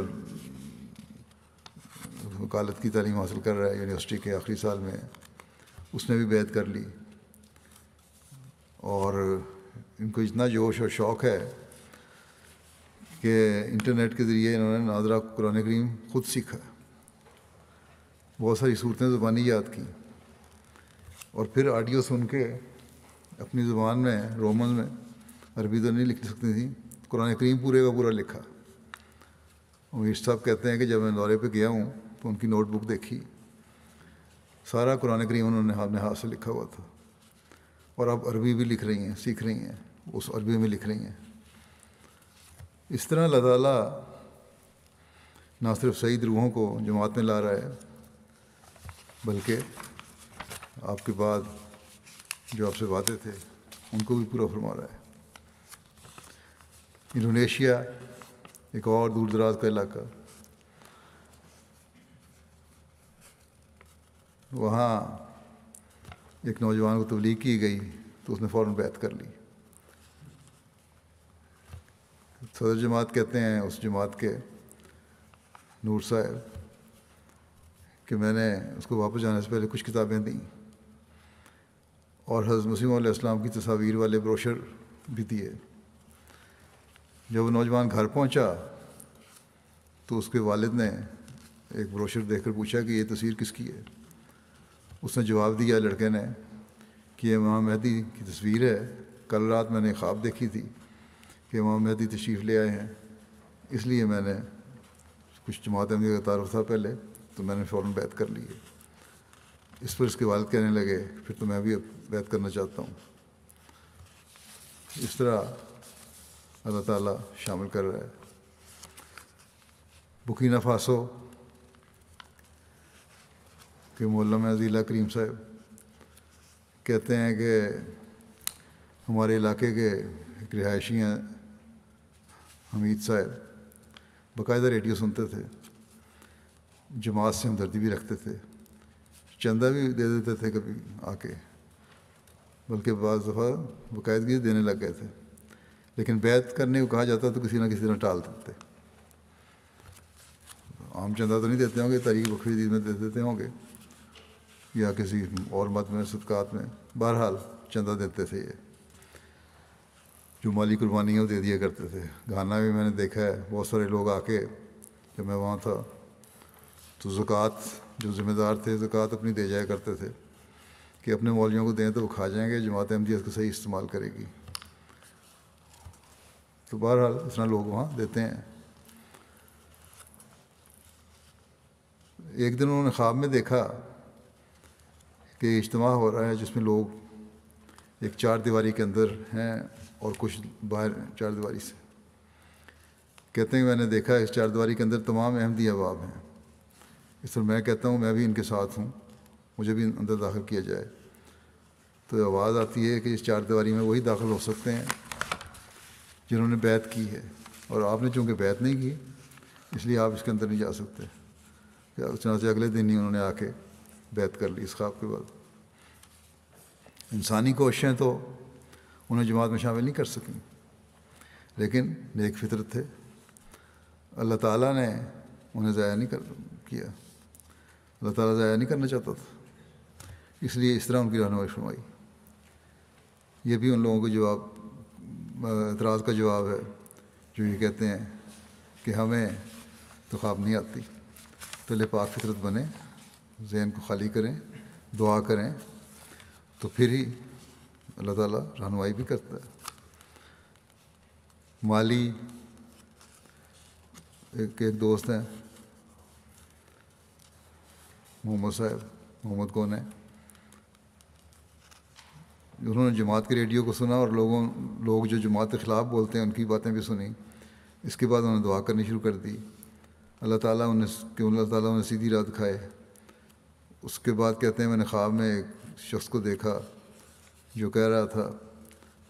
वकालत की तालीम हासिल कर रहा है यूनिवर्सिटी के आखिरी साल में उसने भी बैत कर ली और इनको इतना जोश और शौक़ है कि इंटरनेट के ज़रिए इन्होंने नाजरा कुरान करीम ख़ुद सीखा बहुत सारी सूरतें ज़ुबानी याद की और फिर आडियो सुन के अपनी ज़ुबान में रोमन में अरबी तो नहीं लिख सकती थी कुरान करीम पूरे का पूरा लिखा उमेश साहब कहते हैं कि जब मैं दौरे पे गया हूँ तो उनकी नोटबुक देखी सारा कुरान करीम उन्होंने अपने हाथ से लिखा हुआ था और अब अरबी भी लिख रही हैं सीख रही हैं उस अरबी में लिख रही हैं इस तरह अल्लाह ताला ना सिर्फ शहीद रूहों को जमात में ला रहा है बल्कि आपके बाद जो आपसे वादे थे उनको भी पूरा फरमा रहा है इंडोनेशिया एक और दूर दराज का इलाका वहाँ एक नौजवान को तबलीग की गई तो उसने फ़ौर बैत कर ली सदर जमात कहते हैं उस जमात के नूर साहब कि मैंने उसको वापस जाने से पहले कुछ किताबें दी और हज़रत मसीम इस्लाम की तस्वीर वाले ब्रोशर भी दिए जब वो नौजवान घर पहुंचा तो उसके वालिद ने एक ब्रोशर देखकर पूछा कि ये तस्वीर किसकी है उसने जवाब दिया लड़के ने कि ये इमाम महदी की तस्वीर है कल रात मैंने ख्वाब देखी थी कि इमाम मेहदी तशरीफ़ ले आए हैं इसलिए मैंने कुछ जमात अहमदी का तारफ़ था पहले तो मैंने फ़ौर बैत कर ली है इस पर इसके बाद कहने लगे फिर तो मैं भी अब बैत करना चाहता हूँ इस तरह अल्लाह ताला शामिल कर रहा है बुकीना फासो के मोल्ला मजीला करीम साहब कहते हैं कि हमारे इलाके के एक रिहायशी हैं हमीद साहब बाकायदा रेडियो सुनते थे जमात से हमदर्दी भी रखते थे चंदा भी दे देते थे कभी आके बल्कि बज़ दफ़ा बाकायदगी देने लग गए थे लेकिन बैत करने को कहा जाता तो किसी ना किसी तरह टाल देते आम चंदा तो नहीं देते होंगे तारीख बकरी ईद में दे देते होंगे या किसी और मत में सदक़ात में बहरहाल चंदा देते थे ये जो माली कुर्बानियाँ दे दिया करते थे गाना भी मैंने देखा है बहुत सारे लोग आके जब मैं वहाँ था तो जुकात जो ज़िम्मेदार थे ज़ुक़ात अपनी दे जाया करते थे कि अपने मौलियों को दें तो वो खा जाएंगे जमात अहमदियत का सही इस्तेमाल करेगी तो बहरहाल इतना लोग वहाँ देते हैं एक दिन उन्होंने ख्वाब में देखा कि इज्तम हो रहा है जिसमें लोग एक चार दीवारी के अंदर हैं और कुछ बाहर चारदीवारी से कहते हैं मैंने देखा इस चारदीवारी के अंदर तमाम अहमदी अबाब हैं इस तरह मैं कहता हूँ मैं भी इनके साथ हूँ मुझे भी अंदर दाखिल किया जाए तो आवाज़ आती है कि इस चारदीवारी में वही दाखिल हो सकते हैं जिन्होंने बैत की है और आपने चूँकि बैत नहीं की इसलिए आप इसके अंदर नहीं जा सकते से अगले दिन ही उन्होंने आके बैत कर ली इस ख्वाब के बाद इंसानी कोशिशें तो उन्हें जमात में शामिल नहीं कर सकें लेकिन नेक फितरत थे अल्लाह ताला ने उन्हें ज़ाया नहीं कर किया अल्लाह ताला ज़ाया नहीं करना चाहता था इसलिए इस तरह उनकी रहनमई फरमाई ये भी उन लोगों के जवाब एतराज़ का जवाब है जो ये कहते हैं कि हमें तो ख्वाब नहीं आती तो ले पाक फितरत बने जहन को खाली करें दुआ करें तो फिर ही अल्लाह ताला रहनुमाई भी करता है माली एक एक दोस्त हैं मोहम्मद साहब मोहम्मद कौन है उन्होंने जमात के रेडियो को सुना और लोगों लोग जो जमात के ख़िलाफ़ बोलते हैं उनकी बातें भी सुनी इसके बाद उन्होंने दुआ करनी शुरू कर दी अल्लाह ताला उन्हें क्यों अल्लाह ताला उन्हें सीधी रात खाए उसके बाद कहते हैं मैंने ख्वाब में एक शख्स को देखा जो कह रहा था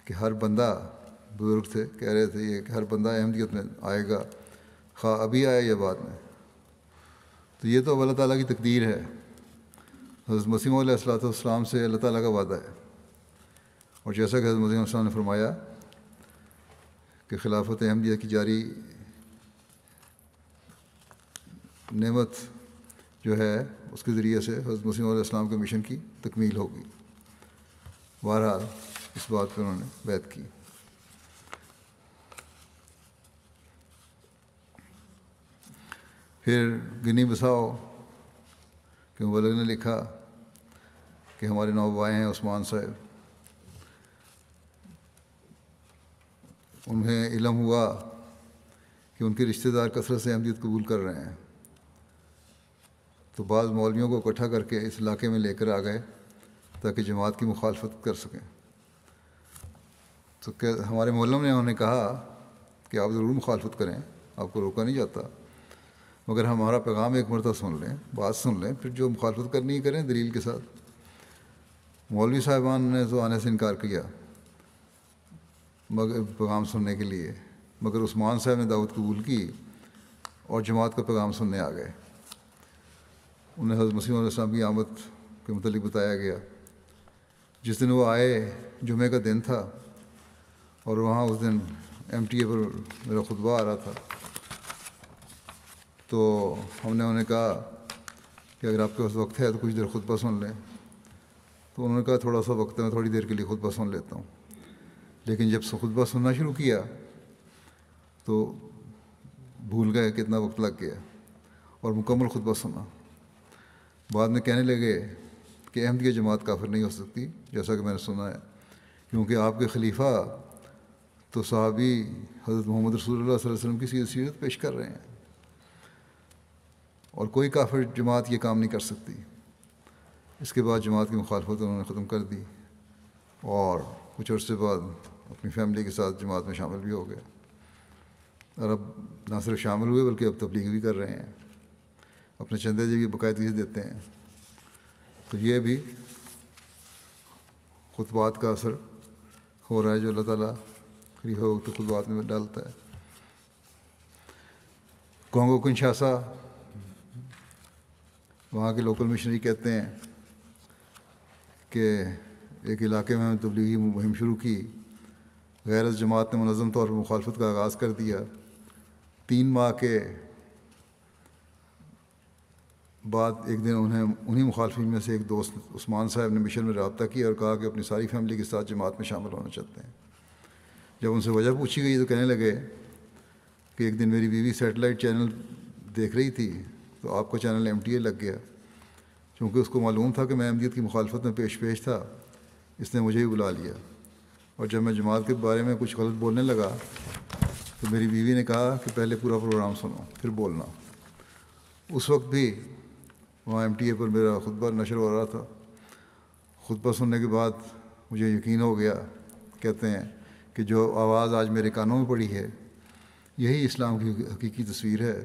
कि हर बंदा बुज़ुर्ग थे कह रहे थे ये कि हर बंदा अहमदियत में आएगा खा अभी आया या बाद में तो ये तो अल्लाह ताला की तकदीर है हज़रत मसीम सलाम से अल्लाह ताला का वादा है और जैसा कि हज़रत मसीम ने फरमाया कि खिलाफत अहमदिया की जारी नेमत जो है उसके ज़रिए से हज़रत मसीम के मिशन की तकमील होगी बहरहाल इस बात पर उन्होंने बैत की फिर गिनी बसाओ कि मुबलग ने लिखा कि हमारे नौ बाएँ हैं उस्मान साहब उन्हें इलम हुआ कि उनके रिश्तेदार कसरत से अहमदीत कबूल कर रहे हैं तो बाज़ मौलवियों को इकट्ठा करके इस इलाके में लेकर आ गए ताकि जमात की मुखालफत कर सकें तो क्या हमारे मोहल्ला ने उन्होंने कहा कि आप ज़रूर मुखालफत करें आपको रोका नहीं जाता मगर हमारा पैगाम एक मरतब सुन लें बात सुन लें फिर जो मुखालफत करनी करें दलील के साथ मौलवी साहिबान ने तो आने से इनकार किया मगर पैगाम सुनने के लिए मगर उस्मान साहब ने दावत कबूल की और जमात का पैगाम सुनने आ गए उन्हें हज़रत मसीम की आमद के मतलब बताया गया जिस दिन वो आए जुमे का दिन था और वहाँ उस दिन एम टी ए पर मेरा खुतबा आ रहा था तो हमने उन्हें कहा कि अगर आपके पास वक्त है तो कुछ देर खुतबा सुन लें तो उन्होंने कहा थोड़ा सा वक्त है मैं थोड़ी देर के लिए खुतबा सुन लेता हूँ लेकिन जब खुतबा सुनना शुरू किया तो भूल गए कितना वक्त लग गया और मुकम्मल खुतबा सुना बाद में कहने लगे कि अहमदिया जमात काफिर नहीं हो सकती जैसा कि मैंने सुना है क्योंकि आपके खलीफा तो सहाबी हज़रत मोहम्मद रसूलुल्लाह सल्लल्लाहु की सीरत पेश कर रहे हैं और कोई काफिर जमात ये काम नहीं कर सकती इसके बाद जमात की मुखालफत उन्होंने ख़त्म कर दी और कुछ अर्से बाद अपनी फैमिली के साथ जमात में शामिल भी हो गए और अब ना सिर्फ शामिल हुए बल्कि अब तबलीग भी कर रहे हैं अपने चंदे जी भी बाकायदगी देते हैं तो ये भी खुतबात का असर हो रहा है जो अल्लाह ताला हो तो खुतबात में डालता है कॉन्गो किनशासा वहाँ के लोकल मिशनरी कहते हैं कि एक इलाके में हमने तबलीगी मुहिम शुरू की गैर जमात ने मनज़म तौर पर मुखालफत का आगाज़ कर दिया तीन माह के बाद एक दिन उन्हें उन्हीं मुखालफी में से एक दोस्त उस्मान साहब ने मिशन में रबता किया और कहा कि अपनी सारी फैमिली के साथ जमात में शामिल होना चाहते हैं जब उनसे वजह पूछी गई तो कहने लगे कि एक दिन मेरी बीवी सेटेलाइट चैनल देख रही थी तो आपका चैनल एम टी ए लग गया चूँकि उसको मालूम था कि मैं अहमदीत की मुखालफत में पेश पेश था इसने मुझे ही बुला लिया और जब मैं जमात के बारे में कुछ गलत बोलने लगा तो मेरी बीवी ने कहा कि पहले पूरा प्रोग्राम सुनो फिर बोलना उस वक्त भी वहाँ एम टी ए पर मेरा खुतबा नशर हो रहा था खुतबा सुनने के बाद मुझे यकीन हो गया कहते हैं कि जो आवाज़ आज मेरे कानों में पड़ी है यही इस्लाम की हकीकी तस्वीर है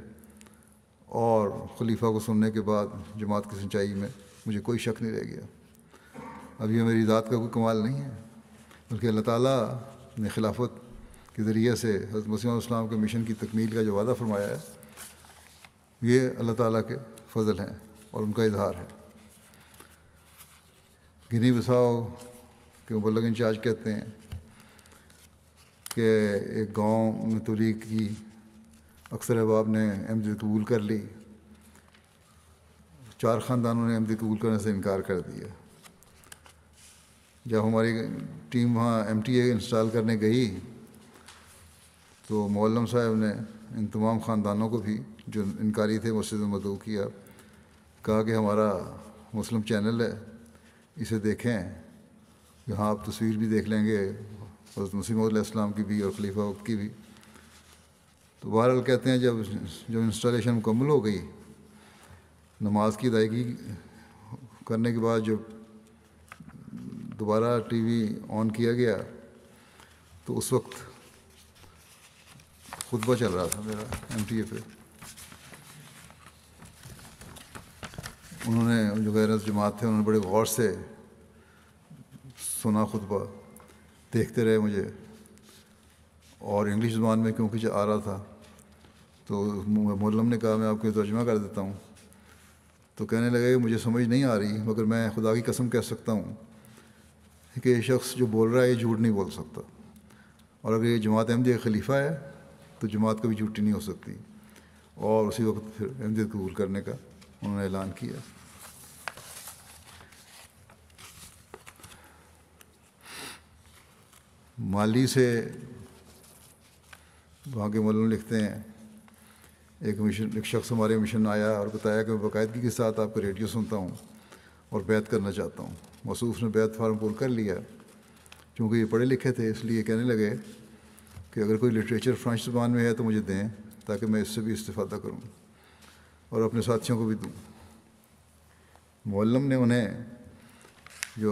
और खलीफा को सुनने के बाद जमात की सिंचाई में मुझे कोई शक नहीं रह गया अब यह मेरी ज़ात का कोई कमाल नहीं है बल्कि अल्लाह ताला ने खिलाफत के ज़रिए से हज़रत मसीम के मिशन की तकमील का जो वादा फरमाया है ये अल्लाह ताला के फजल हैं और उनका इजहार है गिनी बसाओ के मुबलक इंचार्ज कहते हैं कि एक गांव में तरीक की अक्सर अहबाब ने अहमदी कबूल कर ली चार ख़ानदानों ने अहमदी कबूल करने से इनकार कर दिया जब हमारी टीम वहाँ एम टी ए इंस्टॉल करने गई तो मौलम साहब ने इन तमाम ख़ानदानों को भी जो इनकारी थे मस्जिद मदू किया कहा कि हमारा मुस्लिम चैनल है इसे देखें यहाँ आप तस्वीर भी देख लेंगे हजरत मसीम की भी और खलीफा वक्त की भी तो बहरहाल कहते हैं जब जब इंस्टॉलेशन मुकम्मल हो गई नमाज की अदायगी करने के बाद जब दोबारा टीवी ऑन किया गया तो उस वक्त खुतबा चल रहा था मेरा एम टी ए पे उन्होंने जो गैर जमात थे उन्होंने बड़े गौर से सुना खुतबा देखते रहे मुझे और इंग्लिश ज़बान में क्योंकि आ रहा था तो मोलम ने कहा मैं आपको तर्जमा कर देता हूँ तो कहने लगे कि मुझे समझ नहीं आ रही मगर मैं खुदा की कसम कह सकता हूँ कि ये शख्स जो बोल रहा है ये झूठ नहीं बोल सकता और अगर ये जमात अहमद खलीफा है तो जमात कभी झूठी नहीं हो सकती और उसी वक्त फिर अहमदियत कबूल करने का उन्होंने ऐलान किया माली से वहाँ के मलूम लिखते हैं एक मिशन एक शख्स हमारे मिशन आया और बताया कि मैं बाकायदगी के साथ आपका रेडियो सुनता हूँ और बैत करना चाहता हूँ मसूफ ने बैत फार्म पूर कर लिया क्योंकि ये पढ़े लिखे थे इसलिए कहने लगे कि अगर कोई लिटरेचर फ्रांस जबान में है तो मुझे दें ताकि मैं इससे भी इस्ता करूँ और अपने साथियों को भी दूँ मम ने उन्हें जो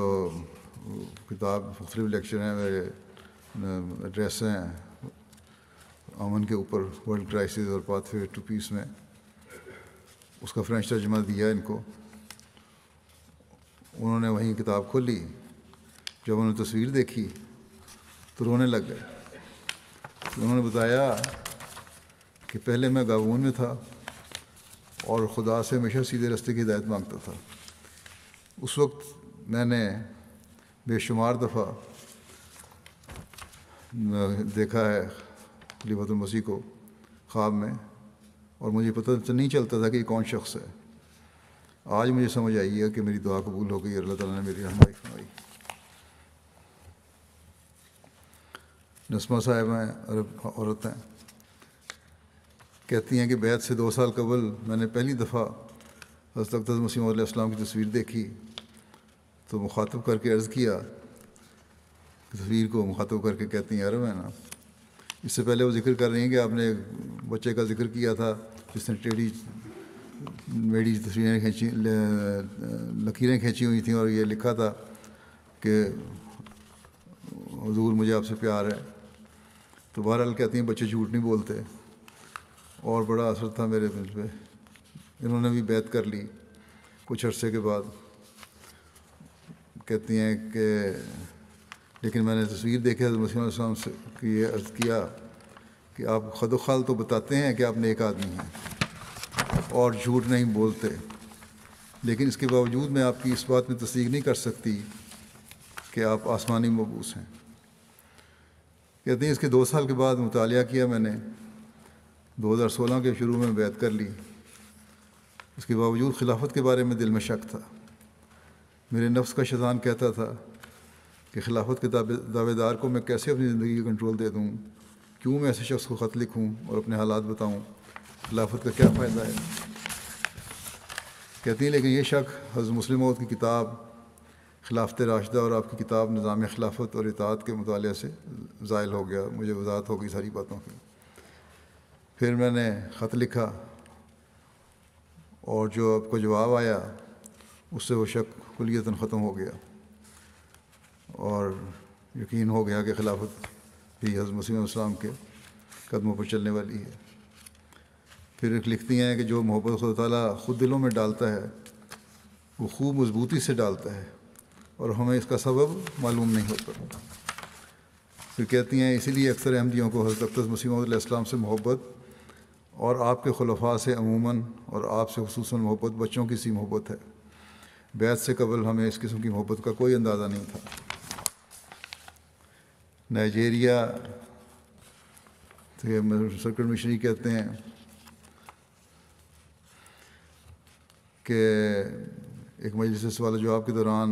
किताब मुख्तलिफ लेक्चर हैं मेरे एड्रेस हैं अमन के ऊपर वर्ल्ड क्राइसिस और पाथवे टू पीस में उसका फ्रेंच तर्जमा दिया इनको उन्होंने वहीं किताब खोली जब उन्होंने तस्वीर देखी तो रोने लग गए तो उन्होंने बताया कि पहले मैं गाबून में था और ख़ुदा से हमेशा सीधे रास्ते की हिदायत मांगता था उस वक्त मैंने बेशुमार दफ़ा देखा है खलीफत मसीह को ख्वाब में और मुझे पता तो नहीं चलता था कि कौन शख्स है आज मुझे समझ आई है कि मेरी दुआ कबूल हो गई और अल्लाह ताला ने मेरी रहनमाई फरमाई नस्मा साहब हैं औरत हैं कहती हैं कि बैत से दो साल कबल मैंने पहली दफ़ा हजरत मसीम की तस्वीर देखी तो मुखातब करके अर्ज़ किया तस्वीर को मुखातब करके कहती हैं अरब है ना इससे पहले वो जिक्र कर रही हैं कि आपने एक बच्चे का जिक्र किया था जिसने टेढ़ी मेढ़ी तस्वीरें खींची लकीरें खींची हुई थी और ये लिखा था कि हजूर मुझे आपसे प्यार है तो बहरहाल कहती हैं बच्चे झूठ नहीं बोलते और बड़ा असर था मेरे दिल पर इन्होंने भी बैत कर ली कुछ अरसे के बाद कहती हैं कि लेकिन मैंने तस्वीर देखे मसीम से कि ये अर्ज़ किया कि आप खद खाल तो बताते हैं कि आप नेक आदमी हैं और झूठ नहीं बोलते लेकिन इसके बावजूद मैं आपकी इस बात में तस्दीक नहीं कर सकती कि आप आसमानी मबूस हैं कहते हैं इसके दो साल के बाद मुताल किया मैंने दो हज़ार सोलह के शुरू में बैत कर ली उसके बावजूद खिलाफत के बारे में दिल में शक था मेरे नफ्स का शजान कहता था कि खिलाफत के दावेदार को मैं कैसे अपनी ज़िंदगी का कंट्रोल दे दूँ क्यों मैं ऐसे शख्स को ख़त लिखूँ और अपने हालात बताऊँ खिलाफत का क्या फ़ायदा है कहती हैं लेकिन ये शक हज मुस्लिम की किताब खिलाफत राशदा और आपकी किताब निज़ाम खिलाफत और इतात के मुताले से ज़ायल हो गया मुझे वजात हो गई सारी बातों की फिर मैंने ख़त लिखा और जो आपका जवाब आया उससे वो शक कुलियता ख़त्म हो गया और यकीन हो गया कि खिलाफत भी हज़रत मसीम इस्लाम के कदमों पर चलने वाली है फिर एक लिखती हैं कि जो मोहब्बत खुद ताली खुद दिलों में डालता है वो खूब मजबूती से डालता है और हमें इसका सबब मालूम नहीं होता फिर कहती हैं इसीलिए अक्सर अहमदियों को हज़रत मसीम इस्लाम से मोहब्बत और आपके खलफा से अमूमन और आपसे खसूस मोहब्बत बच्चों की सी मोहब्बत है बैत से कबल हमें इस किस्म की मोहब्बत का कोई अंदाज़ा नहीं था नाइजेरिया तो मतलब सर्कल मिशनरी कहते हैं कि एक मजलिस सवाल जवाब के दौरान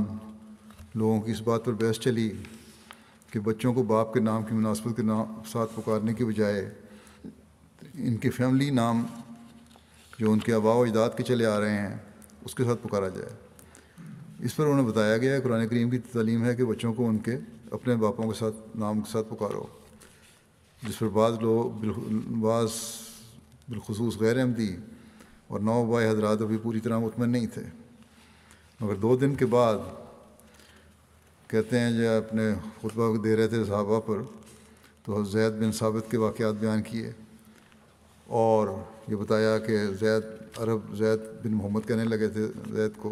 लोगों की इस बात पर बहस चली कि बच्चों को बाप के नाम की मुनासबत के नाम साथ पुकारने के बजाय इनके फैमिली नाम जो उनके आबाव अजदाद के चले आ रहे हैं उसके साथ पुकारा जाए इस पर उन्हें बताया गया है कुरान करीम की तालीम है कि बच्चों को उनके अपने बापों के साथ नाम के साथ पुकारो जिस पर बाज़ लोग बाज बिलखसूस गैर अहमदी और नौ बाई हजरात अभी पूरी तरह मुतमिन नहीं थे मगर दो दिन के बाद कहते हैं जो अपने खुतबा को दे रहे थे सहाबा पर तो जैद बिन साबित के वाक़ बयान किए और ये बताया कि जैद अरब जैद बिन मोहम्मद कहने लगे थे जैद को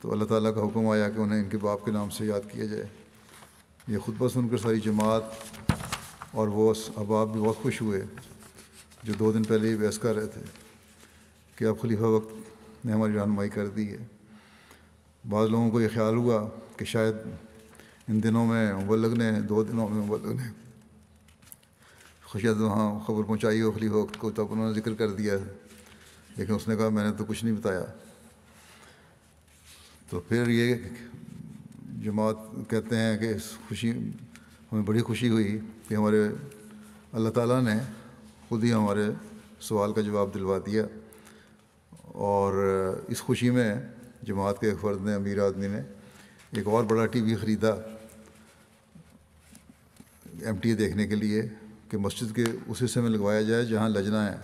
तो अल्लाह ताला का हुक्म आया कि उन्हें इनके बाप के नाम से याद किया जाए ये ख़ुद बस सुनकर सारी जमात और वो अहबाब भी बहुत खुश हुए जो दो दिन पहले ही बहस कर रहे थे कि अब खलीफा वक्त ने हमारी रहनमाई कर दी है बाद लोगों को ये ख्याल हुआ कि शायद इन दिनों में मुबलग ने दो दिनों में मुबलग ने खुशियत वहाँ खबर पहुँचाई हो खलीफा वक्त को तब तो उन्होंने जिक्र कर दिया लेकिन उसने कहा मैंने तो कुछ नहीं बताया तो फिर ये जमात कहते हैं कि इस खुशी हमें बड़ी खुशी हुई कि हमारे अल्लाह ताला ने खुद ही हमारे सवाल का जवाब दिलवा दिया और इस खुशी में जमात के एक फ़र्द ने अमीर आदमी ने एक और बड़ा टीवी ख़रीदा एमटीए देखने के लिए कि मस्जिद के उस हिस्से में लगवाया जाए जहाँ लजना है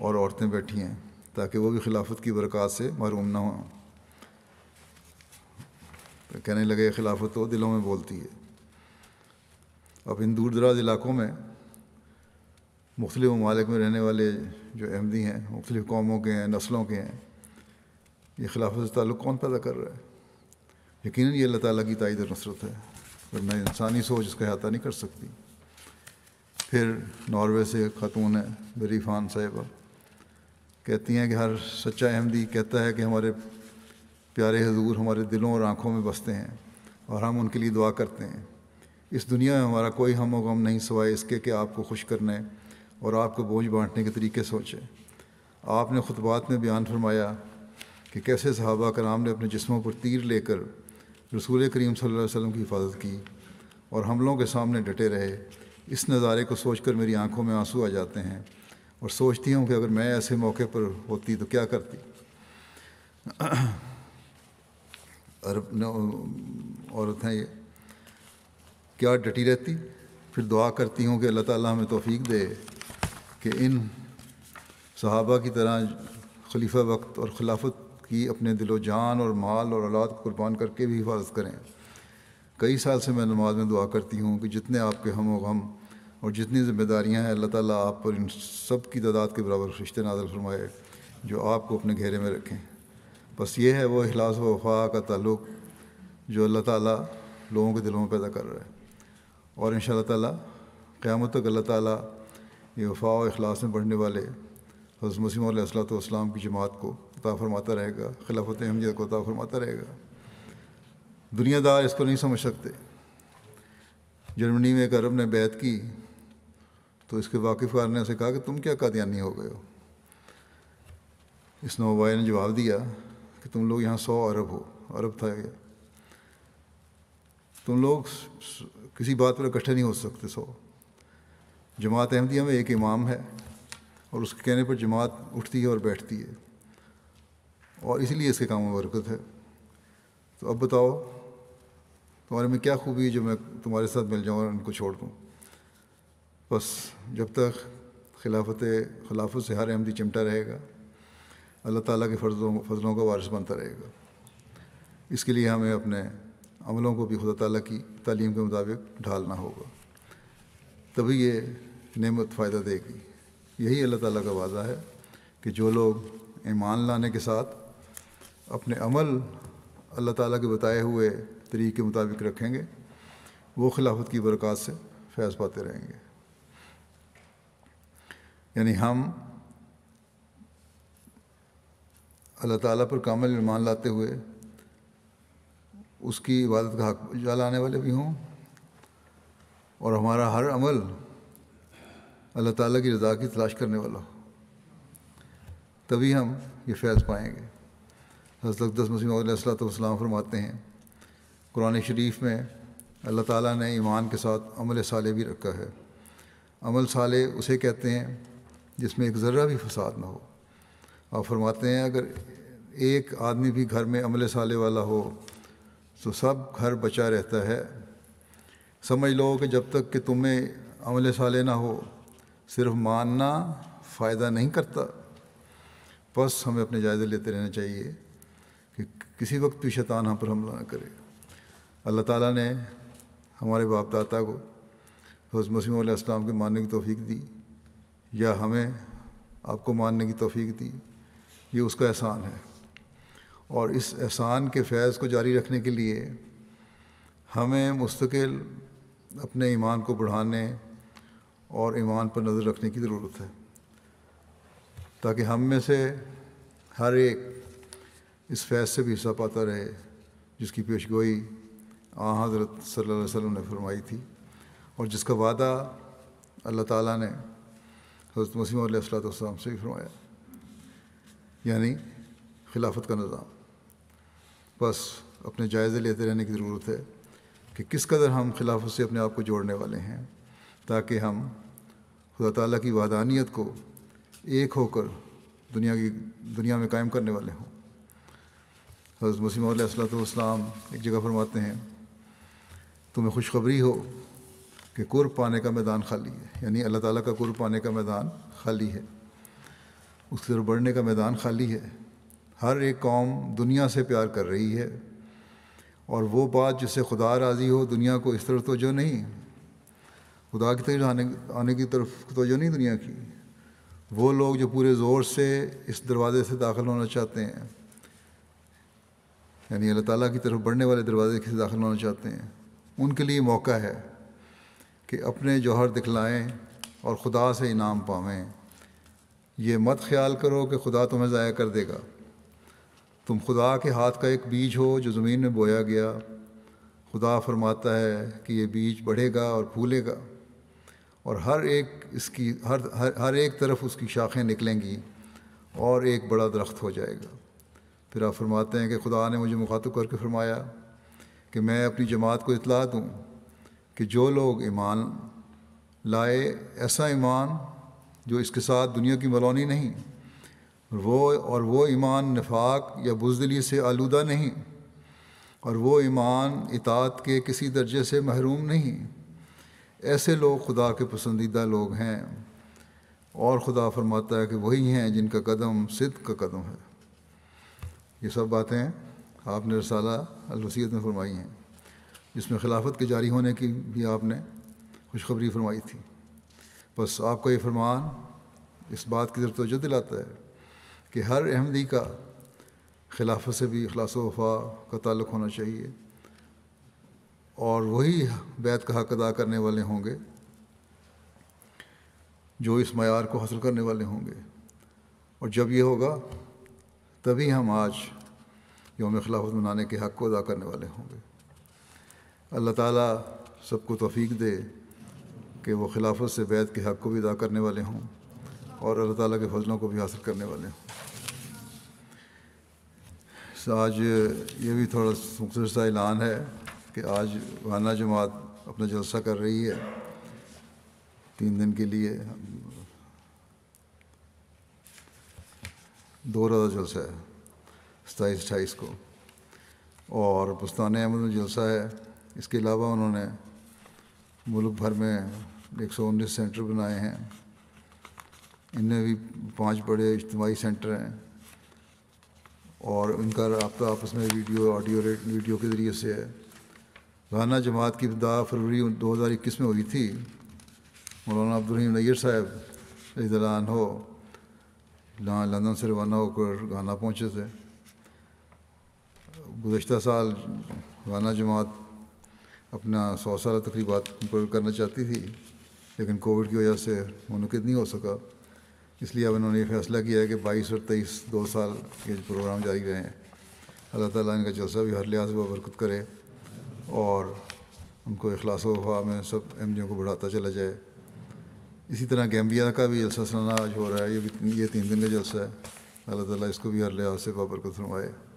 और औरतें बैठी हैं ताकि वो भी खिलाफत की बरक़ात से महरूम ना हों कहने लगे खिलाफत तो दिलों में बोलती है अब इन दूर दराज इलाकों में मुख्त ममालिक में रहने वाले जो अहमदी हैं मुख्तलिफ़ कौमों के हैं नस्लों के हैं ये खिलाफत से ताल्लुक़ कौन पैदा कर रहा है यकीन ये अल्लाह ताली की तइद नसरत है वरना इंसानी सोच इसका अहाता नहीं कर सकती फिर नॉर्वे से खातून है बरीफान साहिबा कहती हैं कि हर सच्चा अहमदी कहता है कि हमारे प्यारे हजूर हमारे दिलों और आँखों में बसते हैं और हम उनके लिए दुआ करते हैं इस दुनिया में हमारा कोई हम गम नहीं सवाए इसके कि आपको खुश करने और आपको बोझ बांटने के तरीके सोचे आपने खुतबात में बयान फरमाया कि कैसे सहाबा कराम ने अपने जिसमों पर तीर लेकर रसूल करीम सल्लल्लाहु अलैहि वसल्लम की हिफाजत की और हमलों के सामने डटे रहे इस नज़ारे को सोचकर मेरी आंखों में आंसू आ जाते हैं और सोचती हूँ कि अगर मैं ऐसे मौके पर होती तो क्या करती अरब औरत हैं ये क्या डटी रहती फिर दुआ करती हूँ कि अल्लाह ताला हमें तोफ़ी दे कि इन सहाबा की तरह खलीफा वक्त और खिलाफत की अपने दिलो जान और माल और औलाद को कुर्बान करके भी हिफाजत करें कई साल से मैं नमाज में दुआ करती हूँ कि जितने आपके हम और गम और जितनी जिम्मेदारियाँ हैं अल्लाह ताला आप पर इन सब की तादाद के बराबर रिश्ते नाजल फरमाए जो आपको अपने घेरे में रखें बस ये है वो अखलास व वफा का ताल्लुक जो अल्लाह ताला लोगों के दिलों में पैदा कर रहा है और इन ताला क़्यामत तक अल्लाह ताला ये वफा और अखलास में बढ़ने वाले हज मसीम सलाम की जमात को अता फरमाता रहेगा खिलाफत अहमियत को अता फरमाता रहेगा दुनियादार इसको नहीं समझ सकते जर्मनी में एक अरब ने बैत की तो इसके वाकिफकार ने उसे कहा कि तुम क्या कादियानी हो गए हो इस नोवाई ने जवाब दिया कि तुम लोग यहाँ सौ अरब हो अरब था गया तुम लोग किसी बात पर इकट्ठे नहीं हो सकते सौ जमात अहमदिया में एक इमाम है और उसके कहने पर जमात उठती है और बैठती है और इसलिए इसके काम में बरकत है तो अब बताओ तुम्हारे में क्या खूबी है जो मैं तुम्हारे साथ मिल जाऊँ और इनको छोड़ दूँ बस जब तक खिलाफत खिलाफत से हर अहमदी चिमटा रहेगा अल्लाह ताला के फर्जों फजलों का वारिस बनता रहेगा इसके लिए हमें अपने अमलों को भी खुदा ताला की तालीम के मुताबिक ढालना होगा तभी ये नेमत फ़ायदा देगी यही अल्लाह ताला का वादा है कि जो लोग ईमान लाने के साथ अपने अमल अल्लाह ताला के बताए हुए तरीक़े के मुताबिक रखेंगे वो खिलाफत की बरक़ात से फैज़ पाते रहेंगे यानी हम अल्लाह ताला पर कामिल ईमान लाते हुए उसकी इबादत का हक लाने वाले भी हों और हमारा हर अमल अल्लाह ताला की रज़ा की तलाश करने वाला हो तभी हम ये फैज़ पाएंगे हजरत दस मसीम फरमाते हैं कुरान शरीफ में अल्लाह ताला ने ईमान के साथ अमल साले भी रखा है अमल साले उसे कहते हैं जिसमें एक ज़र्रा भी फसाद ना हो और फरमाते हैं अगर एक आदमी भी घर में अमले साले वाला हो तो सब घर बचा रहता है समझ लो कि जब तक कि तुम्हें अमले साले ना हो सिर्फ मानना फ़ायदा नहीं करता बस हमें अपने जायज़े लेते रहना चाहिए कि किसी वक्त भी शैतान हम पर हमला ना करे अल्लाह ताला ने हमारे बाप दाता को हज़रत मसीम के मानने की तोफ़ी दी या हमें आपको मानने की तोफ़ी दी ये उसका एहसान है और इस एहसान के फैज़ को जारी रखने के लिए हमें मुस्तकिल अपने ईमान को बढ़ाने और ईमान पर नज़र रखने की ज़रूरत है ताकि हम में से हर एक इस फैज़ से भी हिस्सा पाता रहे जिसकी पेश गोई आ हज़रत सल्ला वसम ने फरमाई थी और जिसका वादा अल्लाह ताला ने हज़रत मसीम सलाम से भी फरमाया यानी खिलाफत का निज़ाम बस अपने जायज़े लेते रहने की ज़रूरत है कि किस कदर हम खिलाफत से अपने आप को जोड़ने वाले हैं ताकि हम खुदा ताली की वादानियत को एक होकर दुनिया की दुनिया में कायम करने वाले हों हज़रत मसीम सलाम एक जगह फरमाते हैं तुम्हें खुशखबरी हो कि कुर पाने का मैदान खाली है यानी अल्लाह ताला का कुर पाने का मैदान खाली है उसकी तरफ बढ़ने का मैदान खाली है हर एक कौम दुनिया से प्यार कर रही है और वो बात जिससे खुदा राज़ी हो दुनिया को इस तरफ तोजो नहीं खुदा की तरफ आने आने की तरफ तोजो नहीं दुनिया की वो लोग जो पूरे ज़ोर से इस दरवाज़े से दाखिल होना चाहते हैं यानी अल्लाह ताला की तरफ बढ़ने वाले दरवाज़े के दाखिल होना चाहते हैं उनके लिए मौका है कि अपने जौहर दिखलाएँ और ख़ुदा से इनाम पावें ये मत ख्याल करो कि खुदा तुम्हें ज़ाया कर देगा तुम खुदा के हाथ का एक बीज हो जो ज़मीन में बोया गया खुदा फरमाता है कि ये बीज बढ़ेगा और फूलेगा और हर एक इसकी हर हर हर एक तरफ उसकी शाखें निकलेंगी और एक बड़ा दरख्त हो जाएगा फिर आप फरमाते हैं कि खुदा ने मुझे मुखातब करके फरमाया कि मैं अपनी जमात को इतला दूँ कि जो लोग ईमान लाए ऐसा ईमान जो इसके साथ दुनिया की मलौनी नहीं वो और वो ईमान नफाक या बुजदली से आलूदा नहीं और वो ईमान इतात के किसी दर्जे से महरूम नहीं ऐसे लोग खुदा के पसंदीदा लोग हैं और खुदा फरमाता है कि वही हैं जिनका कदम सिद्ध का कदम है ये सब बातें आपने रसाला में फरमाई हैं जिसमें खिलाफत के जारी होने की भी आपने खुशखबरी फरमाई थी बस आपका ये फरमान इस बात की तरफ तोजह दिलाता है कि हर अहमदी का खिलाफत से भी अखलास वफा का ताल्लुक होना चाहिए और वही बैत का हक अदा करने वाले होंगे जो इस मैार को हासिल करने वाले होंगे और जब ये होगा तभी हम आज योम खिलाफत मनाने के हक़ को अदा करने वाले होंगे अल्लाह ताला सबको तोफ़ी दे कि वो खिलाफत से बैत के हक़ को भी अदा करने वाले हों और अल्लाह ताला के फजलों को भी हासिल करने वाले हों आज ये भी थोड़ा मुख्तर सा ऐलान है कि आज वाना जमात अपना जलसा कर रही है तीन दिन के लिए दो रोज़ा जलसा है सताईस अट्ठाईस को और पुस्तान अहमद में जलसा है इसके अलावा उन्होंने मुल्क भर में एक सौ उन्नीस सेंटर बनाए हैं इनमें भी पांच बड़े इज्तमाही सेंटर हैं और उनका रबता आपस में वीडियो ऑडियो रेट वीडियो के ज़रिए से है गाना जमात की इब्दा फरवरी दो हज़ार इक्कीस में हुई थी मौलाना अब्दुलरहीम नैर साहब इजलान हो जहाँ लंदन से रवाना होकर गाना पहुँचे थे गुज्त साल गाना जमात अपना सौ साल तकरीबा मुकर करना चाहती थी लेकिन कोविड की वजह से मनकद नहीं हो सका इसलिए अब इन्होंने ये फैसला किया है कि बाईस और तेईस दो साल ये प्रोग्राम जारी रहें अल्लाह ताला इनका जलसा भी हर लिहाज व बरकत करे और उनको अखलास वफा में सब एम को बढ़ाता चला जाए इसी तरह गैम्बिया का भी जलसा सलाना आज हो रहा है ये भी ये तीन दिन का जलसा है अल्लाह ताला इसको भी हर लिहाज से बरकत फरमाए